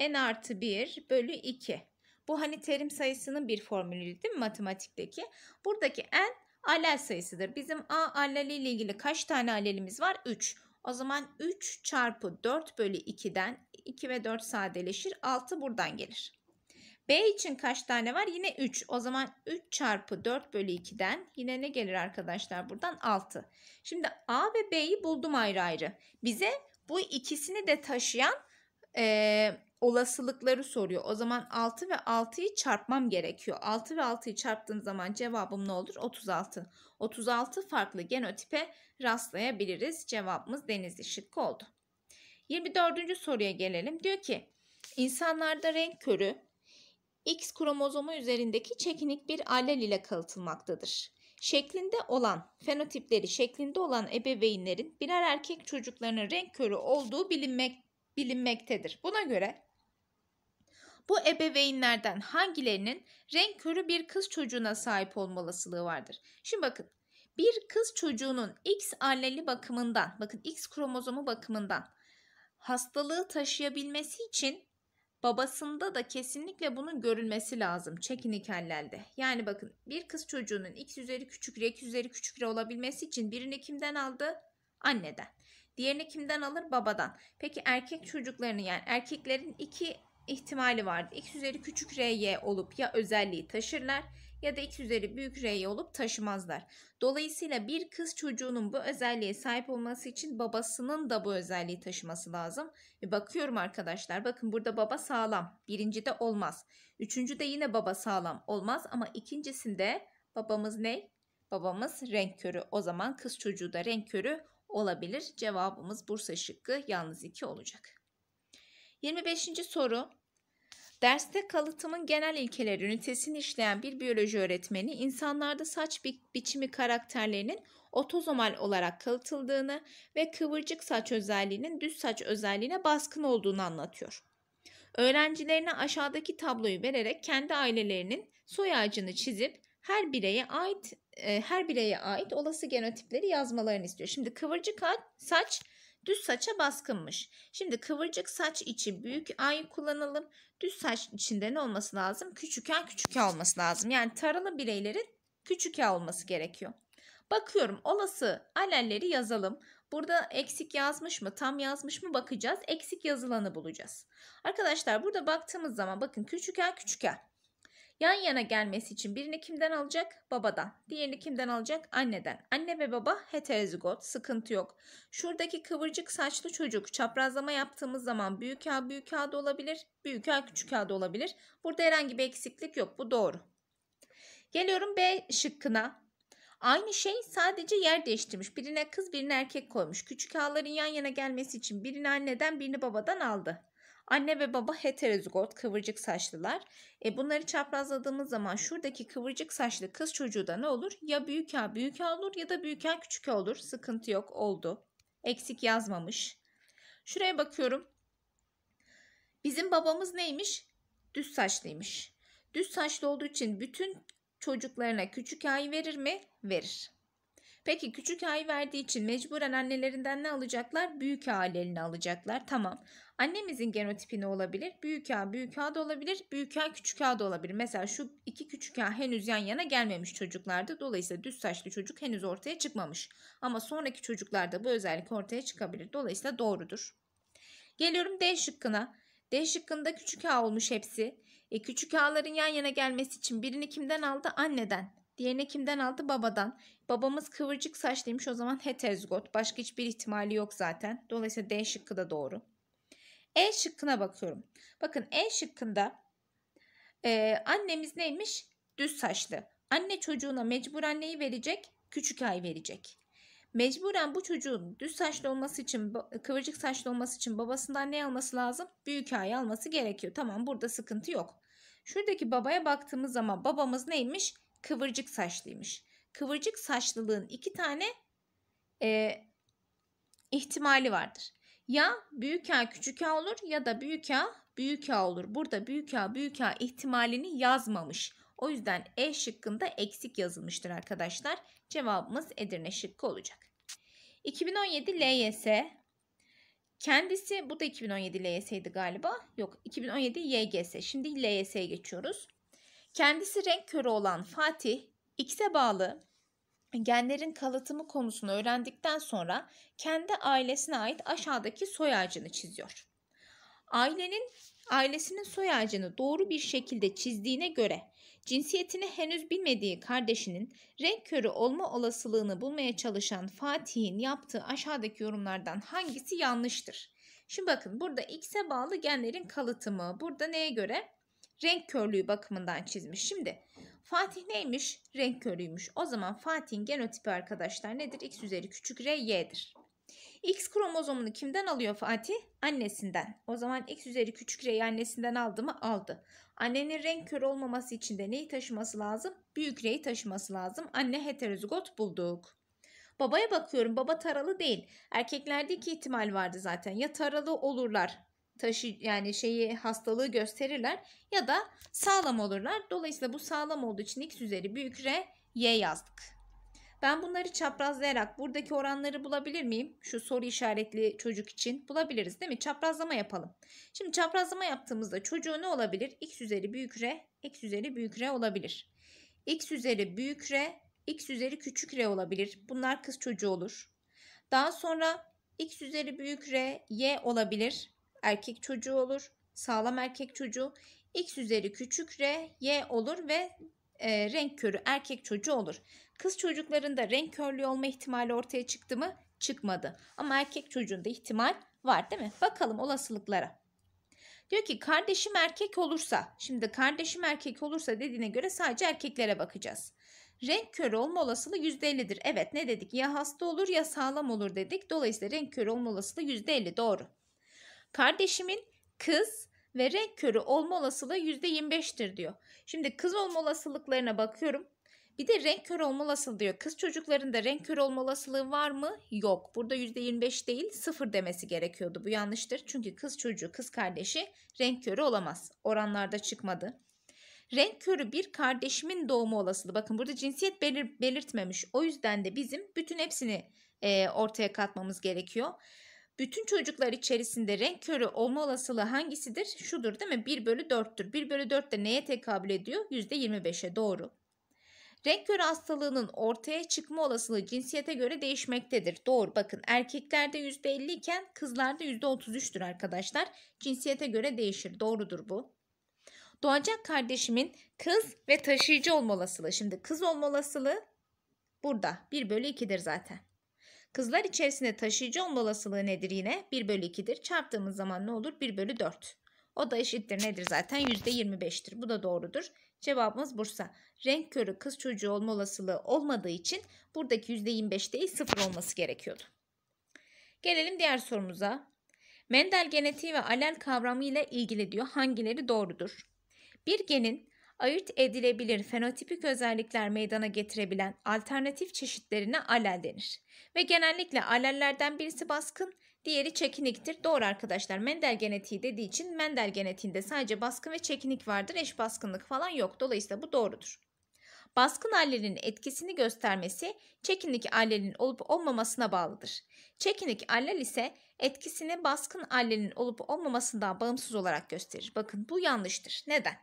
N artı 1 bölü 2. Bu hani terim sayısının bir formülüydü değil mi matematikteki? Buradaki N alel sayısıdır. Bizim A aleli ile ilgili kaç tane alelimiz var? 3. O zaman 3 çarpı 4 bölü 2'den 2 ve 4 sadeleşir. 6 buradan gelir. B için kaç tane var? Yine 3. O zaman 3 çarpı 4 bölü 2'den yine ne gelir arkadaşlar buradan? 6. Şimdi A ve B'yi buldum ayrı ayrı. Bize bu ikisini de taşıyan e, olasılıkları soruyor. O zaman 6 ve 6'yı çarpmam gerekiyor. 6 ve 6'yı çarptığım zaman cevabım ne olur? 36. 36 farklı genotipe rastlayabiliriz. Cevabımız denizli şıkkı oldu. 24. soruya gelelim. Diyor ki insanlarda renk körü X kromozomu üzerindeki çekinik bir alel ile kalıtılmaktadır. Şeklinde olan, fenotipleri şeklinde olan ebeveynlerin birer erkek çocuklarının renk körü olduğu bilinmek, bilinmektedir. Buna göre bu ebeveynlerden hangilerinin renk körü bir kız çocuğuna sahip olma olasılığı vardır? Şimdi bakın bir kız çocuğunun X alleli bakımından, bakın X kromozomu bakımından hastalığı taşıyabilmesi için babasında da kesinlikle bunun görülmesi lazım çekinik hallelde. Yani bakın bir kız çocuğunun x üzeri küçük r, x üzeri küçük r olabilmesi için birini kimden aldı? Anneden. Diğerini kimden alır? Babadan. Peki erkek çocuklarını yani erkeklerin iki ihtimali vardı. x üzeri küçük r, y olup ya özelliği taşırlar ya da x üzeri büyük R olup taşımazlar. Dolayısıyla bir kız çocuğunun bu özelliğe sahip olması için babasının da bu özelliği taşıması lazım. E bakıyorum arkadaşlar bakın burada baba sağlam. Birincide olmaz. üçüncü de yine baba sağlam olmaz ama ikincisinde babamız ne? Babamız renk körü. O zaman kız çocuğu da renk körü olabilir. Cevabımız Bursa şıkkı yalnız 2 olacak. 25. soru Derste kalıtımın genel ilkeleri ünitesini işleyen bir biyoloji öğretmeni insanlarda saç bi biçimi karakterlerinin otozomal olarak kalıtıldığını ve kıvırcık saç özelliğinin düz saç özelliğine baskın olduğunu anlatıyor. Öğrencilerine aşağıdaki tabloyu vererek kendi ailelerinin soy ağacını çizip her bireye ait e, her bireye ait olası genotipleri yazmalarını istiyor. Şimdi kıvırcık saç Düz saça baskınmış. Şimdi kıvırcık saç içi büyük ay kullanalım. Düz saç içinde ne olması lazım? Küçük a küçük a olması lazım. Yani taralı bireylerin küçük a olması gerekiyor. Bakıyorum olası alelleri yazalım. Burada eksik yazmış mı tam yazmış mı bakacağız. Eksik yazılanı bulacağız. Arkadaşlar burada baktığımız zaman bakın küçük a küçük a. Yan yana gelmesi için birini kimden alacak? Babadan. Diğerini kimden alacak? Anneden. Anne ve baba heterozigot. Sıkıntı yok. Şuradaki kıvırcık saçlı çocuk çaprazlama yaptığımız zaman büyük A büyük A da olabilir. Büyük A küçük A da olabilir. Burada herhangi bir eksiklik yok. Bu doğru. Geliyorum B şıkkına. Aynı şey sadece yer değiştirmiş. Birine kız birine erkek koymuş. Küçük ağların yan yana gelmesi için birini anneden birini babadan aldı. Anne ve baba heterozigot kıvırcık saçlılar. E bunları çaprazladığımız zaman şuradaki kıvırcık saçlı kız çocuğu da ne olur? Ya büyük ya büyük A olur ya da büyük ya küçük olur. Sıkıntı yok oldu. Eksik yazmamış. Şuraya bakıyorum. Bizim babamız neymiş? Düz saçlıymış. Düz saçlı olduğu için bütün çocuklarına küçük A'yı verir mi? Verir. Peki küçük A'yı verdiği için mecburen annelerinden ne alacaklar? Büyük A alacaklar. Tamam. Annemizin genotipi ne olabilir? Büyük A büyük A da olabilir. Büyük A küçük A da olabilir. Mesela şu iki küçük A henüz yan yana gelmemiş çocuklarda. Dolayısıyla düz saçlı çocuk henüz ortaya çıkmamış. Ama sonraki çocuklarda bu özellik ortaya çıkabilir. Dolayısıyla doğrudur. Geliyorum D şıkkına. D şıkkında küçük A olmuş hepsi. E, küçük A'ların yan yana gelmesi için birini kimden aldı? Anneden. Diğerini kimden aldı? Babadan. Babamız kıvırcık saçlıymış o zaman heterozigot. Başka hiçbir ihtimali yok zaten. Dolayısıyla D şıkkı da doğru. E şıkkına bakıyorum. Bakın E şıkkında e, annemiz neymiş? Düz saçlı. Anne çocuğuna mecburen neyi verecek? Küçük ay verecek. Mecburen bu çocuğun düz saçlı olması için, kıvırcık saçlı olması için babasından ne alması lazım? Büyük ay alması gerekiyor. Tamam burada sıkıntı yok. Şuradaki babaya baktığımız zaman babamız neymiş? Kıvırcık saçlıymış. Kıvırcık saçlılığın iki tane e, ihtimali vardır. Ya büyük A küçük A olur ya da büyük A büyük A olur. Burada büyük A büyük A ihtimalini yazmamış. O yüzden E şıkkında eksik yazılmıştır arkadaşlar. Cevabımız Edirne şıkkı olacak. 2017 LYS kendisi bu da 2017 LYS'ydi galiba. Yok 2017 YGS. Şimdi LYS'ye geçiyoruz. Kendisi renk körü olan Fatih X'e bağlı genlerin kalıtımı konusunu öğrendikten sonra kendi ailesine ait aşağıdaki soy ağacını çiziyor. Ailenin ailesinin soy ağacını doğru bir şekilde çizdiğine göre cinsiyetini henüz bilmediği kardeşinin renk körü olma olasılığını bulmaya çalışan Fatih'in yaptığı aşağıdaki yorumlardan hangisi yanlıştır? Şimdi bakın burada X'e bağlı genlerin kalıtımı burada neye göre? Renk körlüğü bakımından çizmiş. Şimdi Fatih neymiş? Renk körüymüş. O zaman Fatih'in genotipi arkadaşlar nedir? X üzeri küçük R, Y'dir. X kromozomunu kimden alıyor Fatih? Annesinden. O zaman X üzeri küçük R'yi annesinden aldı mı? Aldı. Annenin renk körü olmaması için de neyi taşıması lazım? Büyük R'yi taşıması lazım. Anne heterozigot bulduk. Babaya bakıyorum. Baba taralı değil. Erkeklerde iki ihtimal vardı zaten. Ya taralı olurlar taşı yani şeyi hastalığı gösterirler ya da sağlam olurlar. Dolayısıyla bu sağlam olduğu için x üzeri büyük R y yazdık. Ben bunları çaprazlayarak buradaki oranları bulabilir miyim? Şu soru işaretli çocuk için bulabiliriz değil mi? Çaprazlama yapalım. Şimdi çaprazlama yaptığımızda çocuğu ne olabilir? x üzeri büyük R, x üzeri büyük R olabilir. x üzeri büyük R, x üzeri küçük R olabilir. Bunlar kız çocuğu olur. Daha sonra x üzeri büyük R, y olabilir erkek çocuğu olur. Sağlam erkek çocuğu. X üzeri küçük R Y olur ve e, renk körü erkek çocuğu olur. Kız çocuklarında renk körlüğü olma ihtimali ortaya çıktı mı? Çıkmadı. Ama erkek çocuğunda ihtimal var değil mi? Bakalım olasılıklara. Diyor ki kardeşim erkek olursa, şimdi kardeşim erkek olursa dediğine göre sadece erkeklere bakacağız. Renk körü olma olasılığı %50'dir. Evet ne dedik? Ya hasta olur ya sağlam olur dedik. Dolayısıyla renk körü olma olasılığı %50 doğru. Kardeşimin kız ve renk körü olma olasılığı %25'tir diyor. Şimdi kız olma olasılıklarına bakıyorum. Bir de renk körü olma olasılığı diyor. Kız çocuklarında renk körü olma olasılığı var mı? Yok. Burada %25 değil sıfır demesi gerekiyordu. Bu yanlıştır. Çünkü kız çocuğu, kız kardeşi renk körü olamaz. Oranlarda çıkmadı. Renk körü bir kardeşimin doğumu olasılığı. Bakın burada cinsiyet belir belirtmemiş. O yüzden de bizim bütün hepsini e, ortaya katmamız gerekiyor. Bütün çocuklar içerisinde renk körü olma olasılığı hangisidir? Şudur değil mi? 1 bölü 4'tür. 1 bölü 4 de neye tekabül ediyor? %25'e doğru. Renk körü hastalığının ortaya çıkma olasılığı cinsiyete göre değişmektedir. Doğru bakın erkeklerde %50 iken kızlarda %33'tür arkadaşlar. Cinsiyete göre değişir. Doğrudur bu. Doğacak kardeşimin kız ve taşıyıcı olma olasılığı. Şimdi kız olma olasılığı burada 1 bölü 2'dir zaten. Kızlar içerisinde taşıyıcı olma olasılığı nedir yine? 1 bölü 2'dir. Çarptığımız zaman ne olur? 1 bölü 4. O da eşittir nedir zaten? %25'tir. Bu da doğrudur. Cevabımız Bursa. Renk körü kız çocuğu olma olasılığı olmadığı için buradaki %25 değil 0 olması gerekiyordu. Gelelim diğer sorumuza. Mendel genetiği ve alel kavramı ile ilgili diyor hangileri doğrudur? Bir genin ayırt edilebilir fenotipik özellikler meydana getirebilen alternatif çeşitlerine alel denir. Ve genellikle alellerden birisi baskın, diğeri çekiniktir. Doğru arkadaşlar Mendel genetiği dediği için Mendel genetiğinde sadece baskın ve çekinik vardır. Eş baskınlık falan yok. Dolayısıyla bu doğrudur. Baskın allelin etkisini göstermesi çekinik allelin olup olmamasına bağlıdır. Çekinik allel ise etkisini baskın allelin olup olmamasından bağımsız olarak gösterir. Bakın bu yanlıştır. Neden?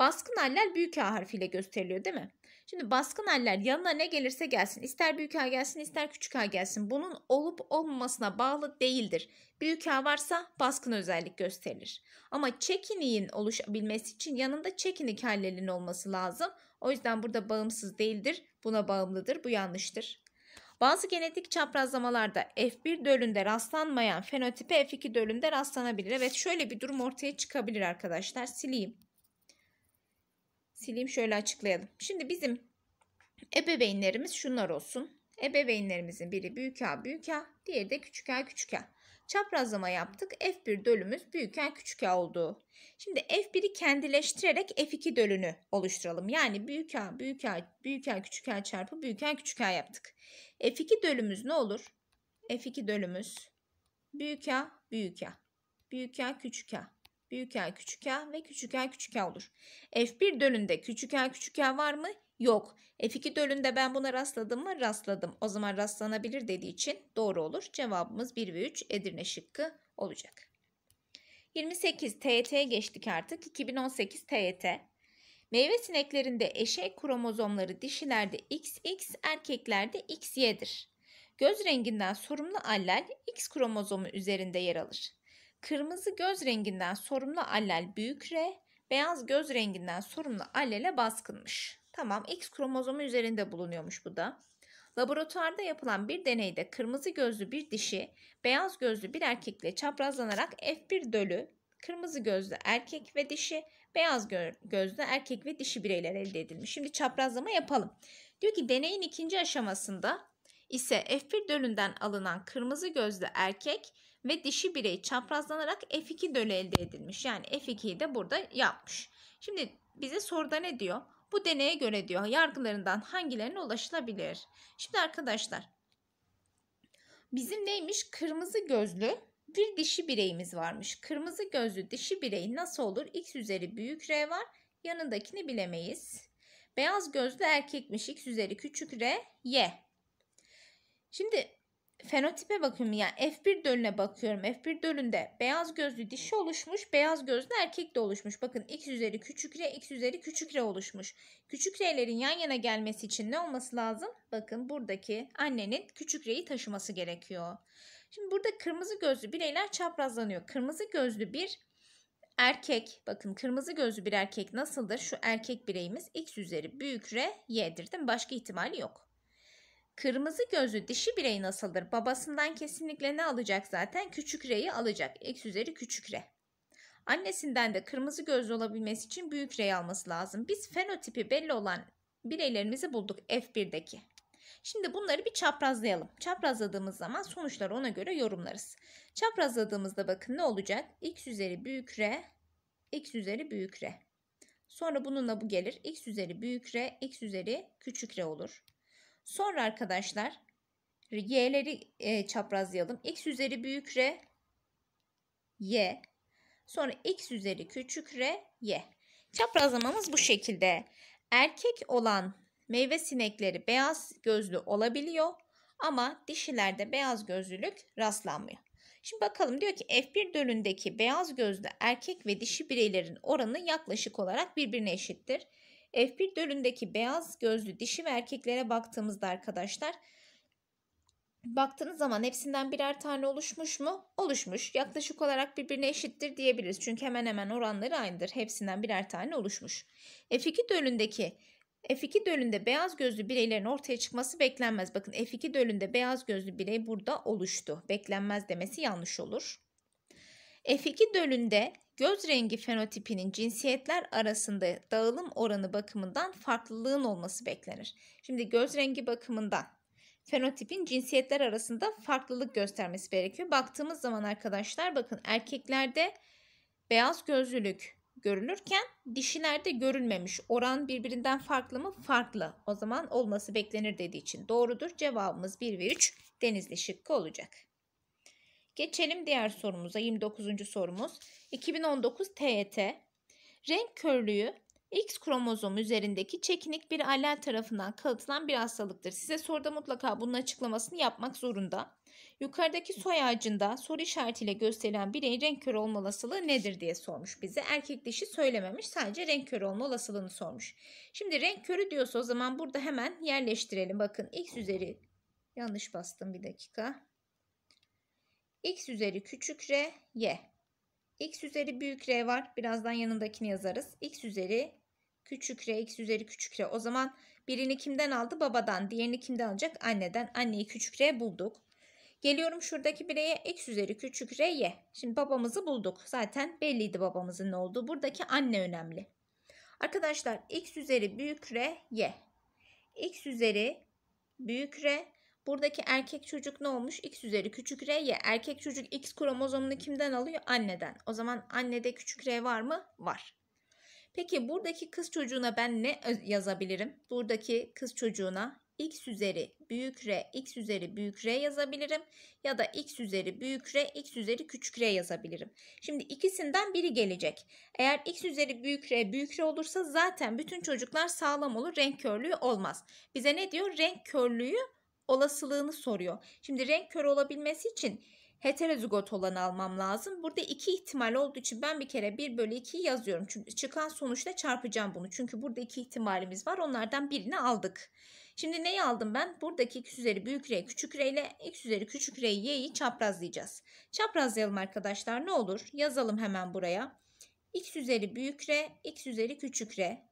Baskın haller büyük A harfiyle gösteriliyor değil mi? Şimdi baskın haller yanına ne gelirse gelsin ister büyük A gelsin ister küçük A gelsin bunun olup olmamasına bağlı değildir. Büyük A varsa baskın özellik gösterilir. Ama çekiniğin oluşabilmesi için yanında çekinik hallerin olması lazım. O yüzden burada bağımsız değildir buna bağımlıdır bu yanlıştır. Bazı genetik çaprazlamalarda F1 dölünde rastlanmayan fenotipe F2 dölünde rastlanabilir. Evet şöyle bir durum ortaya çıkabilir arkadaşlar sileyim sileyim şöyle açıklayalım. Şimdi bizim ebeveynlerimiz şunlar olsun. Ebeveynlerimizin biri büyük A büyük A, diğeri de küçük A küçük A. Çaprazlama yaptık. F1 dölümüz büyük A küçük A oldu. Şimdi F1'i kendileştirerek F2 dölünü oluşturalım. Yani büyük A büyük A büyük A küçük A çarpı büyük A küçük A yaptık. F2 dölümüz ne olur? F2 dölümüz büyük A büyük A büyük A küçük A büyük L küçük L ve küçük L küçük L olur. F1 dölünde küçük L küçük L var mı? Yok. F2 dölünde ben buna rastladım mı? Rastladım. O zaman rastlanabilir dediği için doğru olur. Cevabımız 1 ve 3 Edirne şıkkı olacak. 28 TYT'ye geçtik artık. 2018 TYT. Meyve sineklerinde eşek kromozomları dişilerde XX, erkeklerde XY'dir. Göz renginden sorumlu allel X kromozomu üzerinde yer alır. Kırmızı göz renginden sorumlu allel büyük R, beyaz göz renginden sorumlu allele baskınmış. Tamam X kromozomu üzerinde bulunuyormuş bu da. Laboratuvarda yapılan bir deneyde kırmızı gözlü bir dişi, beyaz gözlü bir erkekle çaprazlanarak F1 dölü kırmızı gözlü erkek ve dişi, beyaz gözlü erkek ve dişi bireyler elde edilmiş. Şimdi çaprazlama yapalım. Diyor ki deneyin ikinci aşamasında ise F1 dölünden alınan kırmızı gözlü erkek ve dişi birey çaprazlanarak F2 dölü elde edilmiş. Yani F2'yi de burada yapmış. Şimdi bize soruda ne diyor? Bu deneye göre diyor yargılarından hangilerine ulaşılabilir? Şimdi arkadaşlar bizim neymiş? Kırmızı gözlü bir dişi bireyimiz varmış. Kırmızı gözlü dişi birey nasıl olur? X üzeri büyük R var. Yanındakini bilemeyiz. Beyaz gözlü erkekmiş. X üzeri küçük R, Y. Şimdi fenotipe bakıyorum yani F1 dölüne bakıyorum. F1 dölünde beyaz gözlü dişi oluşmuş, beyaz gözlü erkek de oluşmuş. Bakın x üzeri küçük r, x üzeri küçük r oluşmuş. Küçük r'lerin yan yana gelmesi için ne olması lazım? Bakın buradaki annenin küçük r'yi taşıması gerekiyor. Şimdi burada kırmızı gözlü bireyler çaprazlanıyor. Kırmızı gözlü bir erkek, bakın kırmızı gözlü bir erkek nasıldır? Şu erkek bireyimiz x üzeri büyük r, y'dir değil mi? Başka ihtimali yok. Kırmızı gözlü dişi birey nasıldır? Babasından kesinlikle ne alacak zaten? Küçük reyi alacak. X üzeri küçük re. Annesinden de kırmızı gözlü olabilmesi için büyük rey alması lazım. Biz fenotipi belli olan bireylerimizi bulduk F1'deki. Şimdi bunları bir çaprazlayalım. Çaprazladığımız zaman sonuçları ona göre yorumlarız. Çaprazladığımızda bakın ne olacak? X üzeri büyük R, X üzeri büyük R. Sonra bununla bu gelir. X üzeri büyük R, X üzeri küçük R olur. Sonra arkadaşlar y'leri e, çaprazlayalım. x üzeri büyük r y. Sonra x üzeri küçük r y. Çaprazlamamız bu şekilde. Erkek olan meyve sinekleri beyaz gözlü olabiliyor ama dişilerde beyaz gözlülük rastlanmıyor. Şimdi bakalım diyor ki F1 dölündeki beyaz gözlü erkek ve dişi bireylerin oranı yaklaşık olarak birbirine eşittir. F1 dölündeki beyaz gözlü dişi ve erkeklere baktığımızda arkadaşlar baktığınız zaman hepsinden birer tane oluşmuş mu? Oluşmuş. Yaklaşık olarak birbirine eşittir diyebiliriz. Çünkü hemen hemen oranları aynıdır. Hepsinden birer tane oluşmuş. F2 dölündeki F2 dölünde beyaz gözlü bireylerin ortaya çıkması beklenmez. Bakın F2 dölünde beyaz gözlü birey burada oluştu. Beklenmez demesi yanlış olur. F2 dölünde göz rengi fenotipinin cinsiyetler arasında dağılım oranı bakımından farklılığın olması beklenir. Şimdi göz rengi bakımından fenotipin cinsiyetler arasında farklılık göstermesi gerekiyor. Baktığımız zaman arkadaşlar bakın erkeklerde beyaz gözlülük görülürken dişilerde görülmemiş. Oran birbirinden farklı mı? Farklı. O zaman olması beklenir dediği için doğrudur. Cevabımız 1 ve 3 denizli şıkkı olacak. Geçelim diğer sorumuza 29. sorumuz. 2019 TET renk körlüğü X kromozom üzerindeki çekinik bir allel tarafından kalıtılan bir hastalıktır. Size soruda mutlaka bunun açıklamasını yapmak zorunda. Yukarıdaki soy ağacında soru işaretiyle gösterilen bireyin renk körü olma olasılığı nedir diye sormuş bize. Erkek dişi söylememiş sadece renk körü olma olasılığını sormuş. Şimdi renk körü diyorsa o zaman burada hemen yerleştirelim. Bakın X üzeri yanlış bastım bir dakika x üzeri küçük r y. x üzeri büyük r var. Birazdan yanındakini yazarız. x üzeri küçük r x üzeri küçük r. O zaman birini kimden aldı? Babadan. Diğerini kimden alacak? Anneden. Anneyi küçük r bulduk. Geliyorum şuradaki bireye x üzeri küçük r y. Şimdi babamızı bulduk. Zaten belliydi babamızın ne olduğu. Buradaki anne önemli. Arkadaşlar x üzeri büyük r y. x üzeri büyük r Buradaki erkek çocuk ne olmuş? X üzeri küçük R ye Erkek çocuk X kromozomunu kimden alıyor? Anneden. O zaman annede küçük R var mı? Var. Peki buradaki kız çocuğuna ben ne yazabilirim? Buradaki kız çocuğuna x üzeri büyük R, x üzeri büyük R yazabilirim. Ya da x üzeri büyük R, x üzeri küçük R yazabilirim. Şimdi ikisinden biri gelecek. Eğer x üzeri büyük R, büyük R olursa zaten bütün çocuklar sağlam olur. Renk körlüğü olmaz. Bize ne diyor? Renk körlüğü olasılığını soruyor. Şimdi renk körü olabilmesi için heterozigot olanı almam lazım. Burada iki ihtimal olduğu için ben bir kere 1 bölü 2 yazıyorum. Çünkü çıkan sonuçla çarpacağım bunu. Çünkü burada iki ihtimalimiz var. Onlardan birini aldık. Şimdi neyi aldım ben? Buradaki x üzeri büyük r küçük r ile x üzeri küçük r y'yi çaprazlayacağız. Çaprazlayalım arkadaşlar ne olur? Yazalım hemen buraya. x üzeri büyük r, x üzeri küçük r.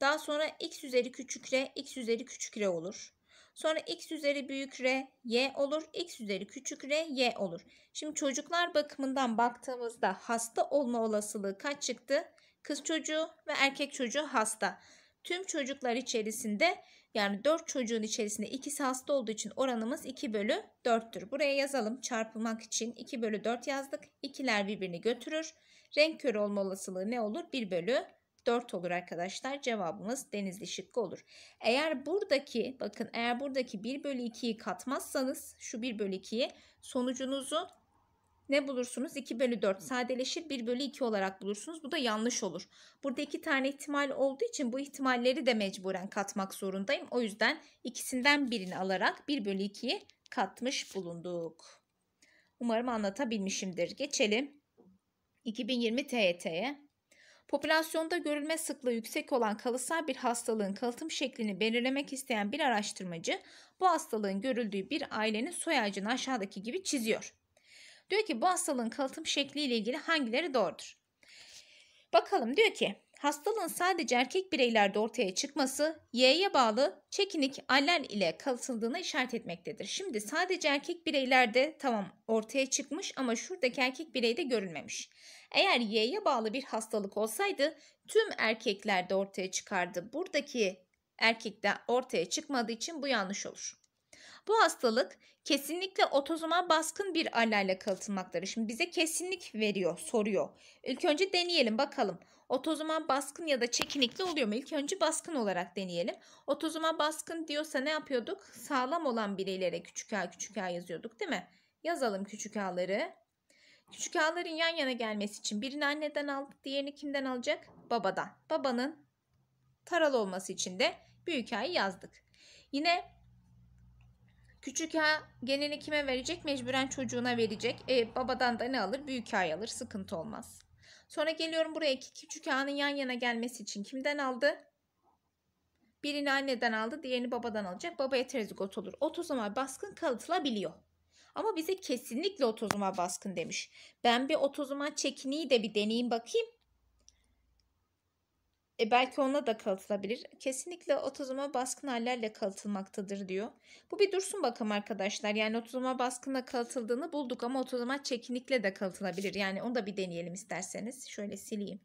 Daha sonra x üzeri küçük r, x üzeri küçük r olur. Sonra x üzeri büyük r y olur. x üzeri küçük r y olur. Şimdi çocuklar bakımından baktığımızda hasta olma olasılığı kaç çıktı? Kız çocuğu ve erkek çocuğu hasta. Tüm çocuklar içerisinde yani 4 çocuğun içerisinde ikisi hasta olduğu için oranımız 2 bölü 4'tür. Buraya yazalım çarpmak için 2 bölü 4 yazdık. İkiler birbirini götürür. Renk körü olma olasılığı ne olur? 1 bölü 4 olur arkadaşlar. Cevabımız denizli şıkkı olur. Eğer buradaki bakın eğer buradaki 1 bölü 2'yi katmazsanız şu 1 bölü 2'yi sonucunuzu ne bulursunuz? 2 bölü 4 sadeleşir 1 bölü 2 olarak bulursunuz. Bu da yanlış olur. Burada iki tane ihtimal olduğu için bu ihtimalleri de mecburen katmak zorundayım. O yüzden ikisinden birini alarak 1 bölü 2'yi katmış bulunduk. Umarım anlatabilmişimdir. Geçelim 2020 TYT'ye. Popülasyonda görülme sıklığı yüksek olan kalıtsal bir hastalığın kalıtım şeklini belirlemek isteyen bir araştırmacı bu hastalığın görüldüğü bir ailenin soy ağacını aşağıdaki gibi çiziyor. Diyor ki bu hastalığın kalıtım şekliyle ilgili hangileri doğrudur? Bakalım diyor ki hastalığın sadece erkek bireylerde ortaya çıkması Y'ye bağlı çekinik allel ile katıldığını işaret etmektedir. Şimdi sadece erkek bireylerde tamam ortaya çıkmış ama şuradaki erkek bireyde görülmemiş. Eğer Y'ye bağlı bir hastalık olsaydı tüm erkeklerde ortaya çıkardı. Buradaki erkekte ortaya çıkmadığı için bu yanlış olur. Bu hastalık kesinlikle otozoma baskın bir ile kalıtılmaktadır. Şimdi bize kesinlik veriyor, soruyor. İlk önce deneyelim bakalım. Otozoman baskın ya da çekinikli oluyor mu? İlk önce baskın olarak deneyelim. Otozoman baskın diyorsa ne yapıyorduk? Sağlam olan bireylere küçük a küçük a yazıyorduk değil mi? Yazalım küçük a'ları. Küçük ağların yan yana gelmesi için birini anneden aldı, diğerini kimden alacak? Babadan. Babanın taralı olması için de büyük a'yı yazdık. Yine küçük a geneli kime verecek? Mecburen çocuğuna verecek. E, babadan da ne alır? Büyük a'yı alır. Sıkıntı olmaz. Sonra geliyorum buraya iki küçük A'nın yan yana gelmesi için kimden aldı? Birini anneden aldı, diğerini babadan alacak. Babaya terezigot olur. Otozomal baskın kalıtılabiliyor. Ama bize kesinlikle otozomal baskın demiş. Ben bir otozomal çekiniyi de bir deneyeyim bakayım. E belki onunla da kalıtılabilir. Kesinlikle otizma baskın hallerle kalıtılmaktadır diyor. Bu bir dursun bakalım arkadaşlar. Yani otizma baskınla kalıtıldığını bulduk ama otizma çekinikle de kalıtılabilir. Yani onu da bir deneyelim isterseniz. Şöyle sileyim.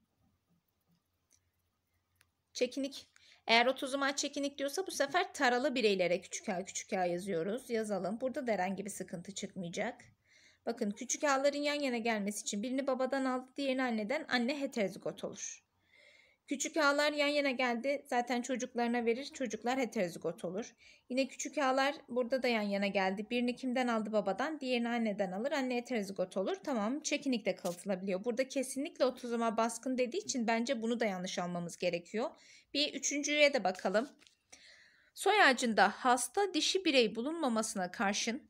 Çekinik. Eğer otizma çekinik diyorsa bu sefer taralı bireylere küçük a küçük a yazıyoruz. Yazalım. Burada da herhangi bir sıkıntı çıkmayacak. Bakın küçük a'ların yan yana gelmesi için birini babadan aldı diğerini anneden anne heterozigot olur. Küçük A'lar yan yana geldi. Zaten çocuklarına verir. Çocuklar heterozigot olur. Yine küçük A'lar burada da yan yana geldi. Birini kimden aldı babadan, diğerini anneden alır. Anne heterozigot olur. Tamam, çekinik de kalıtılabiliyor. Burada kesinlikle otuzuma baskın dediği için bence bunu da yanlış almamız gerekiyor. Bir üçüncüye de bakalım. Soy ağacında hasta dişi birey bulunmamasına karşın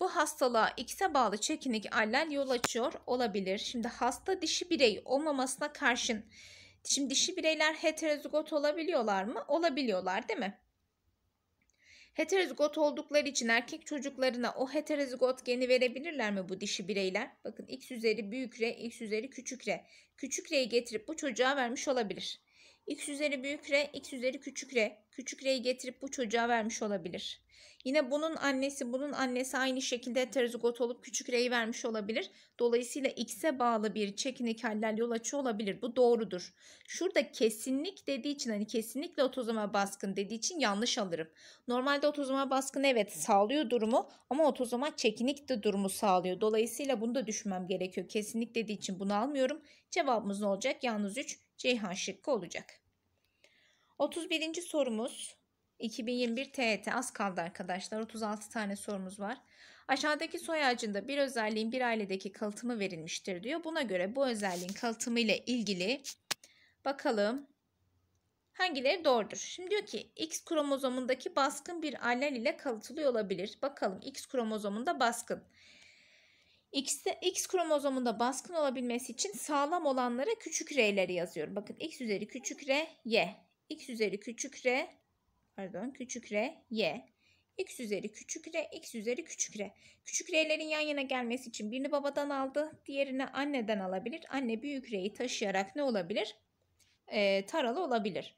bu hastalığa X'e bağlı çekinik allel yol açıyor olabilir. Şimdi hasta dişi birey olmamasına karşın Şimdi dişi bireyler heterozigot olabiliyorlar mı? Olabiliyorlar değil mi? Heterozigot oldukları için erkek çocuklarına o heterozigot geni verebilirler mi bu dişi bireyler? Bakın x üzeri büyük r, x üzeri küçük r. Küçük r'yi getirip bu çocuğa vermiş olabilir. x üzeri büyük r, x üzeri küçük r. Küçük r'yi getirip bu çocuğa vermiş olabilir. Yine bunun annesi bunun annesi aynı şekilde heterozigot olup küçük rey vermiş olabilir. Dolayısıyla x'e bağlı bir çekinik haller yol açı olabilir. Bu doğrudur. Şurada kesinlik dediği için hani kesinlikle otozoma baskın dediği için yanlış alırım. Normalde otozoma baskın evet sağlıyor durumu ama otozoma çekinik de durumu sağlıyor. Dolayısıyla bunu da düşünmem gerekiyor. Kesinlik dediği için bunu almıyorum. Cevabımız ne olacak? Yalnız 3 Ceyhan şıkkı olacak. 31. sorumuz 2021 TET az kaldı arkadaşlar. 36 tane sorumuz var. Aşağıdaki soy ağacında bir özelliğin bir ailedeki kalıtımı verilmiştir diyor. Buna göre bu özelliğin kalıtımı ile ilgili bakalım hangileri doğrudur. Şimdi diyor ki X kromozomundaki baskın bir allel ile kalıtılıyor olabilir. Bakalım X kromozomunda baskın. X'de, X kromozomunda baskın olabilmesi için sağlam olanlara küçük R'leri yazıyorum. Bakın X üzeri küçük R, Y. X üzeri küçük R, pardon küçük r y. X üzeri küçük r, x üzeri küçük r. Küçük r'lerin yan yana gelmesi için birini babadan aldı, diğerini anneden alabilir. Anne büyük r'yi taşıyarak ne olabilir? E, taralı olabilir.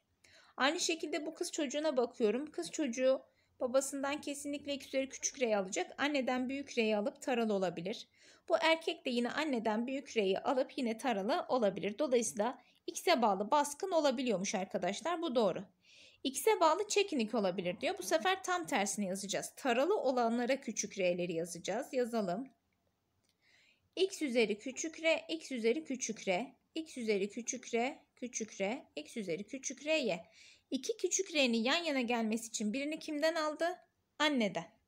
Aynı şekilde bu kız çocuğuna bakıyorum. Kız çocuğu babasından kesinlikle x üzeri küçük r'yi alacak. Anneden büyük r'yi alıp taralı olabilir. Bu erkek de yine anneden büyük r'yi alıp yine taralı olabilir. Dolayısıyla x'e bağlı baskın olabiliyormuş arkadaşlar. Bu doğru. X'e bağlı çekinik olabilir diyor. Bu sefer tam tersini yazacağız. Taralı olanlara küçük R'leri yazacağız. Yazalım. X üzeri küçük R, X üzeri küçük R, X üzeri küçük R, küçük R, X üzeri küçük R'ye. İki küçük R'nin yan yana gelmesi için birini kimden aldı? Anneden.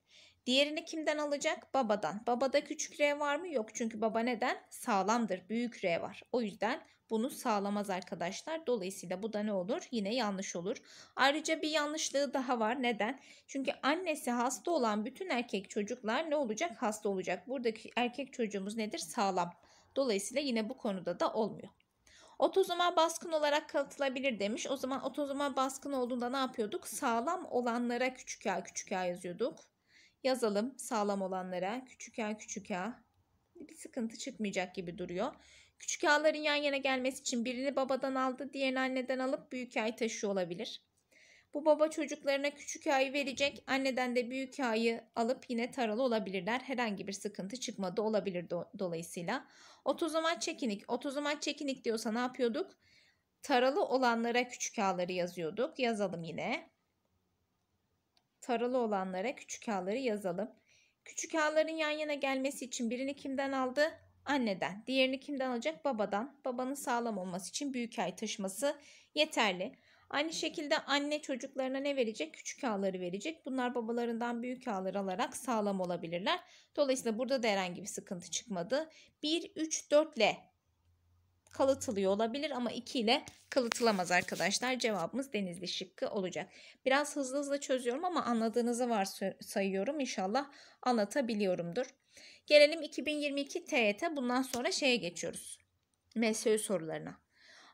Diğerini kimden alacak? Babadan. Babada küçük R var mı? Yok çünkü baba neden? Sağlamdır. Büyük R var. O yüzden bunu sağlamaz arkadaşlar. Dolayısıyla bu da ne olur? Yine yanlış olur. Ayrıca bir yanlışlığı daha var. Neden? Çünkü annesi hasta olan bütün erkek çocuklar ne olacak? Hasta olacak. Buradaki erkek çocuğumuz nedir? Sağlam. Dolayısıyla yine bu konuda da olmuyor. Otozoma baskın olarak katılabilir demiş. O zaman otozoma baskın olduğunda ne yapıyorduk? Sağlam olanlara küçük a küçük a yazıyorduk. Yazalım sağlam olanlara küçük a küçük a. Bir sıkıntı çıkmayacak gibi duruyor. Küçük yağların yan yana gelmesi için birini babadan aldı, diğerini anneden alıp büyük yay taşıyor olabilir. Bu baba çocuklarına küçük yayı verecek, anneden de büyük yayı alıp yine taralı olabilirler. Herhangi bir sıkıntı çıkmadı olabilir do dolayısıyla. zaman çekinik. 30 zaman çekinik diyorsa ne yapıyorduk? Taralı olanlara küçük yağları yazıyorduk. Yazalım yine. Taralı olanlara küçük yağları yazalım. Küçük yağların yan yana gelmesi için birini kimden aldı? anneden. Diğerini kimden alacak? Babadan. Babanın sağlam olması için büyük ay taşıması yeterli. Aynı şekilde anne çocuklarına ne verecek? Küçük ağları verecek. Bunlar babalarından büyük ağları alarak sağlam olabilirler. Dolayısıyla burada da herhangi bir sıkıntı çıkmadı. 1, 3, 4 ile kalıtılıyor olabilir ama 2 ile kalıtılamaz arkadaşlar. Cevabımız denizli şıkkı olacak. Biraz hızlı hızlı çözüyorum ama anladığınızı sayıyorum İnşallah anlatabiliyorumdur. Gelelim 2022 TYT e bundan sonra şeye geçiyoruz. MSÖ sorularına.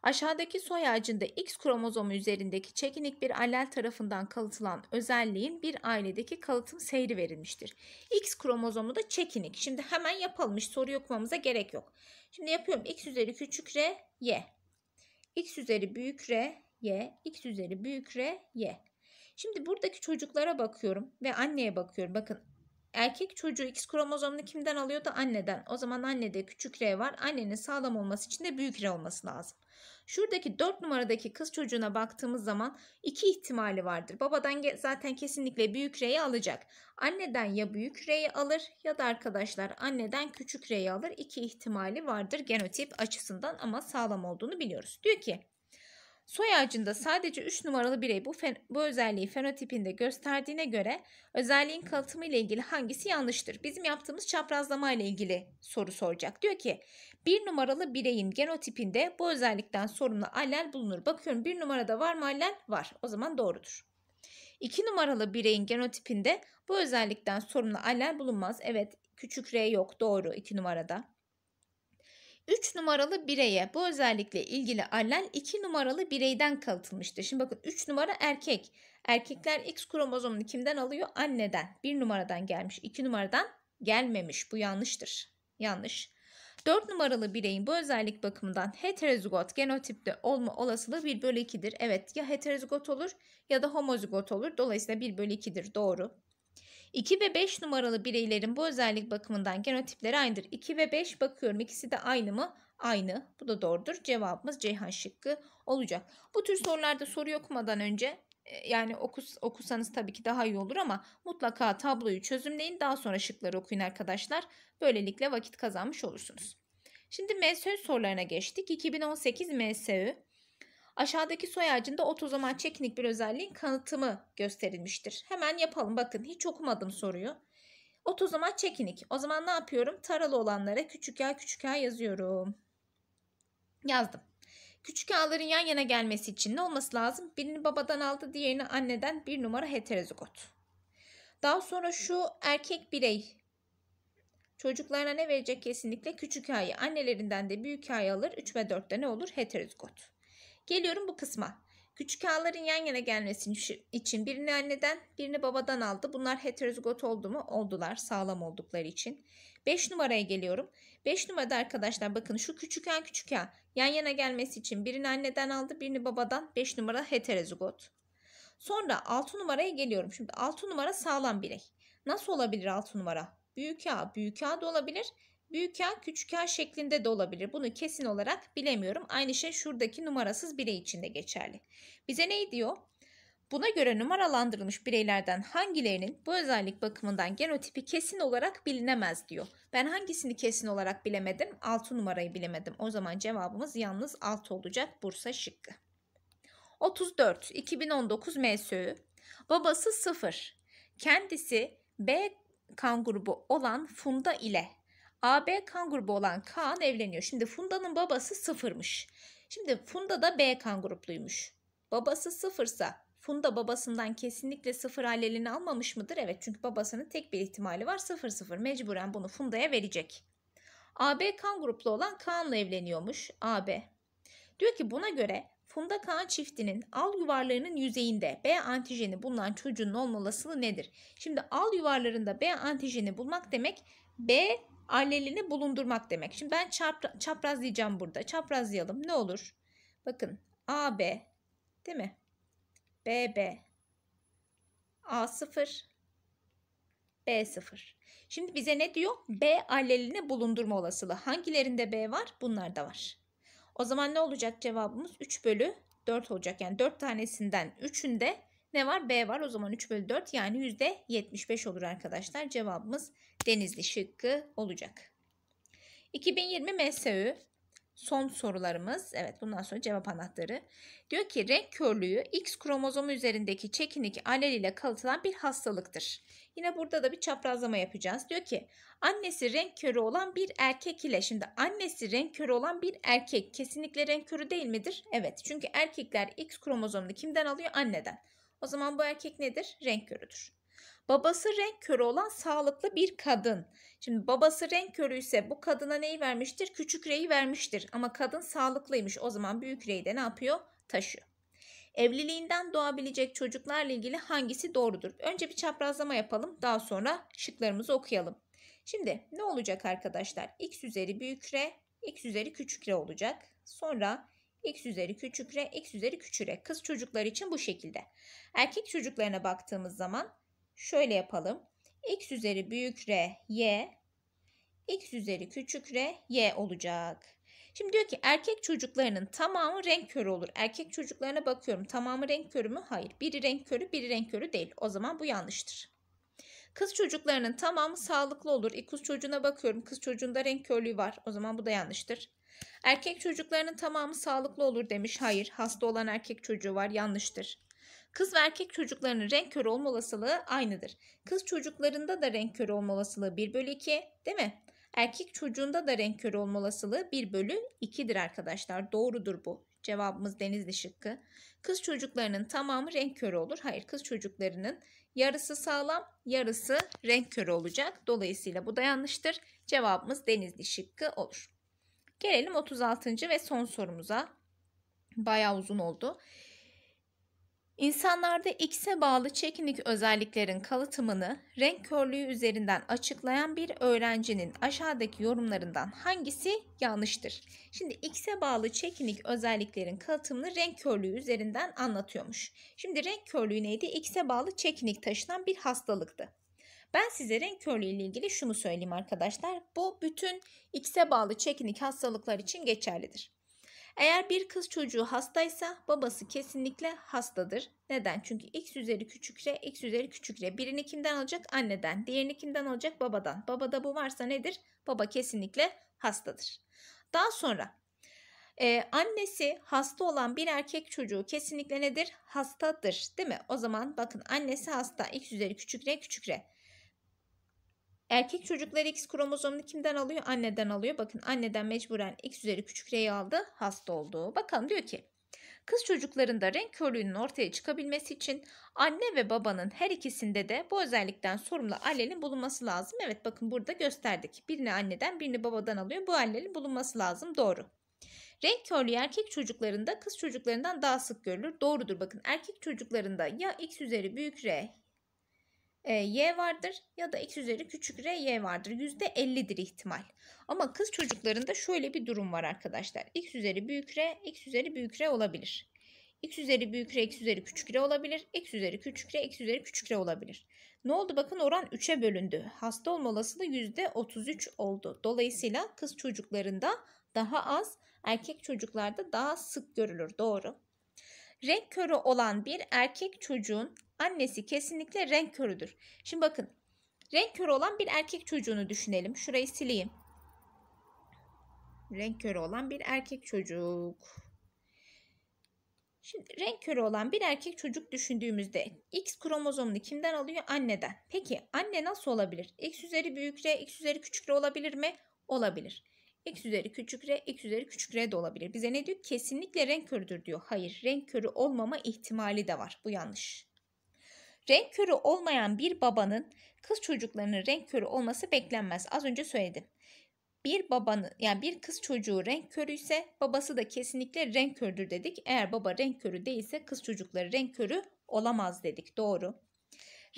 Aşağıdaki soy ağacında X kromozomu üzerindeki çekinik bir allel tarafından kalıtılan özelliğin bir ailedeki kalıtım seyri verilmiştir. X kromozomu da çekinik. Şimdi hemen yapılmış soru okumamıza gerek yok. Şimdi yapıyorum. X üzeri küçük R, Y. X üzeri büyük R, Y. X üzeri büyük R, Y. Şimdi buradaki çocuklara bakıyorum ve anneye bakıyorum. Bakın Erkek çocuğu X kromozomunu kimden alıyor da Anneden. O zaman annede küçük R var. Annenin sağlam olması için de büyük R olması lazım. Şuradaki 4 numaradaki kız çocuğuna baktığımız zaman iki ihtimali vardır. Babadan zaten kesinlikle büyük R'yi alacak. Anneden ya büyük R'yi alır ya da arkadaşlar anneden küçük R'yi alır. İki ihtimali vardır genotip açısından ama sağlam olduğunu biliyoruz. Diyor ki Soy ağacında sadece 3 numaralı birey bu, fen- bu özelliği fenotipinde gösterdiğine göre özelliğin kalıtımı ile ilgili hangisi yanlıştır? Bizim yaptığımız çaprazlama ile ilgili soru soracak. Diyor ki 1 numaralı bireyin genotipinde bu özellikten sorumlu allel bulunur. Bakıyorum 1 numarada var mı allel? Var. O zaman doğrudur. 2 numaralı bireyin genotipinde bu özellikten sorumlu allel bulunmaz. Evet küçük R yok doğru 2 numarada. 3 numaralı bireye bu özellikle ilgili allel 2 numaralı bireyden kalıtılmıştır. Şimdi bakın 3 numara erkek. Erkekler X kromozomunu kimden alıyor? Anneden. 1 numaradan gelmiş. 2 numaradan gelmemiş. Bu yanlıştır. Yanlış. 4 numaralı bireyin bu özellik bakımından heterozigot genotipte olma olasılığı 1 bölü 2'dir. Evet ya heterozigot olur ya da homozigot olur. Dolayısıyla 1 bölü 2'dir doğru. 2 ve 5 numaralı bireylerin bu özellik bakımından genotipleri aynıdır. 2 ve 5 bakıyorum ikisi de aynı mı? Aynı. Bu da doğrudur. Cevabımız Ceyhan şıkkı olacak. Bu tür sorularda soru okumadan önce e, yani okus, okusanız tabii ki daha iyi olur ama mutlaka tabloyu çözümleyin. Daha sonra şıkları okuyun arkadaşlar. Böylelikle vakit kazanmış olursunuz. Şimdi MSÜ sorularına geçtik. 2018 MSÜ Aşağıdaki soy ağacında otozomal çeknik bir özelliğin kanıtımı gösterilmiştir. Hemen yapalım bakın hiç okumadım soruyu. Otozomal çekinik. O zaman ne yapıyorum? Taralı olanlara küçük a küçük a yazıyorum. Yazdım. Küçük ağların yan yana gelmesi için ne olması lazım? Birini babadan aldı diğerini anneden bir numara heterozigot. Daha sonra şu erkek birey çocuklarına ne verecek kesinlikle? Küçük a'yı annelerinden de büyük a'yı alır. 3 ve 4'te ne olur? Heterozigot. Geliyorum bu kısma. Küçük ağların yan yana gelmesi için birini anneden, birini babadan aldı. Bunlar heterozigot oldu mu? Oldular sağlam oldukları için. 5 numaraya geliyorum. 5 numarada arkadaşlar bakın şu küçük ağ küçük ağ yan yana gelmesi için birini anneden aldı, birini babadan. 5 numara heterozigot. Sonra 6 numaraya geliyorum. Şimdi 6 numara sağlam birey. Nasıl olabilir 6 numara? Büyük ağ, büyük ağ da olabilir. Büyükken küçükken şeklinde de olabilir. Bunu kesin olarak bilemiyorum. Aynı şey şuradaki numarasız birey için de geçerli. Bize ne diyor? Buna göre numaralandırılmış bireylerden hangilerinin bu özellik bakımından genotipi kesin olarak bilinemez diyor. Ben hangisini kesin olarak bilemedim? 6 numarayı bilemedim. O zaman cevabımız yalnız 6 olacak. Bursa şıkkı. 34 2019 MSÖ babası 0 kendisi B kan grubu olan Funda ile AB kan grubu olan Kaan evleniyor. Şimdi Funda'nın babası sıfırmış. Şimdi Funda da B kan grupluymuş. Babası sıfırsa Funda babasından kesinlikle sıfır alelini almamış mıdır? Evet çünkü babasının tek bir ihtimali var sıfır sıfır. Mecburen bunu Funda'ya verecek. AB kan gruplu olan Kaan'la evleniyormuş AB. Diyor ki buna göre Funda Kaan çiftinin al yuvarlarının yüzeyinde B antijeni bulunan çocuğun olma olasılığı nedir? Şimdi al yuvarlarında B antijeni bulmak demek B alelini bulundurmak demek. Şimdi ben çapra, çaprazlayacağım burada. Çaprazlayalım. Ne olur? Bakın AB değil mi? BB A0 B0. Şimdi bize ne diyor? B alelini bulundurma olasılığı. Hangilerinde B var? Bunlar da var. O zaman ne olacak cevabımız? 3 bölü 4 olacak. Yani 4 tanesinden 3'ünde ne var? B var. O zaman 3 bölü 4 yani %75 olur arkadaşlar. Cevabımız Denizli şıkkı olacak. 2020 MSÜ son sorularımız. Evet bundan sonra cevap anahtarı. Diyor ki renk körlüğü X kromozomu üzerindeki çekinik alel ile kalıtılan bir hastalıktır. Yine burada da bir çaprazlama yapacağız. Diyor ki annesi renk körü olan bir erkek ile şimdi annesi renk körü olan bir erkek kesinlikle renk körü değil midir? Evet çünkü erkekler X kromozomunu kimden alıyor? Anneden. O zaman bu erkek nedir? Renk körüdür. Babası renk körü olan sağlıklı bir kadın. Şimdi babası renk körü ise bu kadına neyi vermiştir? Küçük reyi vermiştir. Ama kadın sağlıklıymış. O zaman büyük reyi de ne yapıyor? Taşıyor. Evliliğinden doğabilecek çocuklarla ilgili hangisi doğrudur? Önce bir çaprazlama yapalım. Daha sonra şıklarımızı okuyalım. Şimdi ne olacak arkadaşlar? X üzeri büyük re, X üzeri küçük re olacak. Sonra x üzeri küçük r, x üzeri küçük r. Kız çocuklar için bu şekilde. Erkek çocuklarına baktığımız zaman şöyle yapalım. x üzeri büyük r, y, x üzeri küçük r, y olacak. Şimdi diyor ki erkek çocuklarının tamamı renk körü olur. Erkek çocuklarına bakıyorum tamamı renk körü mü? Hayır. Biri renk körü biri renk körü değil. O zaman bu yanlıştır. Kız çocuklarının tamamı sağlıklı olur. E, kız çocuğuna bakıyorum. Kız çocuğunda renk körlüğü var. O zaman bu da yanlıştır. Erkek çocuklarının tamamı sağlıklı olur demiş. Hayır, hasta olan erkek çocuğu var. Yanlıştır. Kız ve erkek çocuklarının renk körü olma olasılığı aynıdır. Kız çocuklarında da renk körü olma olasılığı 1 bölü 2 değil mi? Erkek çocuğunda da renk körü olma olasılığı 1 bölü 2'dir arkadaşlar. Doğrudur bu. Cevabımız Denizli şıkkı. Kız çocuklarının tamamı renk körü olur. Hayır kız çocuklarının yarısı sağlam yarısı renk körü olacak. Dolayısıyla bu da yanlıştır. Cevabımız Denizli şıkkı olur. Gelelim 36. ve son sorumuza. Bayağı uzun oldu. İnsanlarda X'e bağlı çekinik özelliklerin kalıtımını renk körlüğü üzerinden açıklayan bir öğrencinin aşağıdaki yorumlarından hangisi yanlıştır? Şimdi X'e bağlı çekinik özelliklerin kalıtımını renk körlüğü üzerinden anlatıyormuş. Şimdi renk körlüğü neydi? X'e bağlı çekinik taşınan bir hastalıktı. Ben size renk körlüğü ile ilgili şunu söyleyeyim arkadaşlar. Bu bütün X'e bağlı çekinik hastalıklar için geçerlidir. Eğer bir kız çocuğu hastaysa babası kesinlikle hastadır. Neden? Çünkü x üzeri küçük r, x üzeri küçük r. Birini kimden alacak? Anneden. Diğerini kimden alacak? Babadan. Babada bu varsa nedir? Baba kesinlikle hastadır. Daha sonra e, annesi hasta olan bir erkek çocuğu kesinlikle nedir? Hastadır değil mi? O zaman bakın annesi hasta x üzeri küçük r küçük r. Erkek çocuklar X kromozomunu kimden alıyor? Anneden alıyor. Bakın anneden mecburen X üzeri küçük R'yi aldı. Hasta oldu. Bakalım diyor ki kız çocuklarında renk körlüğünün ortaya çıkabilmesi için anne ve babanın her ikisinde de bu özellikten sorumlu allelin bulunması lazım. Evet bakın burada gösterdik. Birini anneden birini babadan alıyor. Bu allelin bulunması lazım. Doğru. Renk körlüğü erkek çocuklarında kız çocuklarından daha sık görülür. Doğrudur bakın erkek çocuklarında ya x üzeri büyük r e, y vardır ya da x üzeri küçük r y vardır. %50'dir ihtimal. Ama kız çocuklarında şöyle bir durum var arkadaşlar. x üzeri büyük r, x üzeri büyük r olabilir. x üzeri büyük r, x üzeri küçük r olabilir. x üzeri küçük r, x üzeri küçük r olabilir. Ne oldu? Bakın oran 3'e bölündü. Hasta olma olasılığı %33 oldu. Dolayısıyla kız çocuklarında daha az, erkek çocuklarda daha sık görülür. Doğru. Renk körü olan bir erkek çocuğun annesi kesinlikle renk körüdür. Şimdi bakın renk körü olan bir erkek çocuğunu düşünelim. Şurayı sileyim. Renk körü olan bir erkek çocuk. Şimdi renk körü olan bir erkek çocuk düşündüğümüzde X kromozomunu kimden alıyor? Anneden. Peki anne nasıl olabilir? X üzeri büyük R, X üzeri küçük R olabilir mi? Olabilir. X üzeri küçük R, X üzeri küçük R de olabilir. Bize ne diyor? Kesinlikle renk körüdür diyor. Hayır renk körü olmama ihtimali de var. Bu yanlış. Renk körü olmayan bir babanın kız çocuklarının renk körü olması beklenmez. Az önce söyledim. Bir babanın yani bir kız çocuğu renk körü ise babası da kesinlikle renk kördür dedik. Eğer baba renk körü değilse kız çocukları renk körü olamaz dedik. Doğru.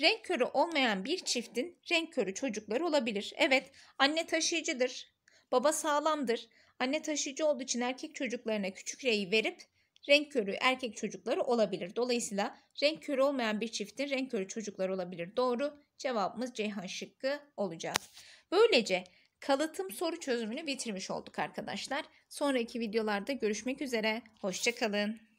Renk körü olmayan bir çiftin renk körü çocukları olabilir. Evet, anne taşıyıcıdır. Baba sağlamdır. Anne taşıyıcı olduğu için erkek çocuklarına küçük reyi verip renk körü erkek çocukları olabilir. Dolayısıyla renk körü olmayan bir çiftin renk körü çocukları olabilir. Doğru cevabımız Ceyhan şıkkı olacak. Böylece kalıtım soru çözümünü bitirmiş olduk arkadaşlar. Sonraki videolarda görüşmek üzere. Hoşçakalın.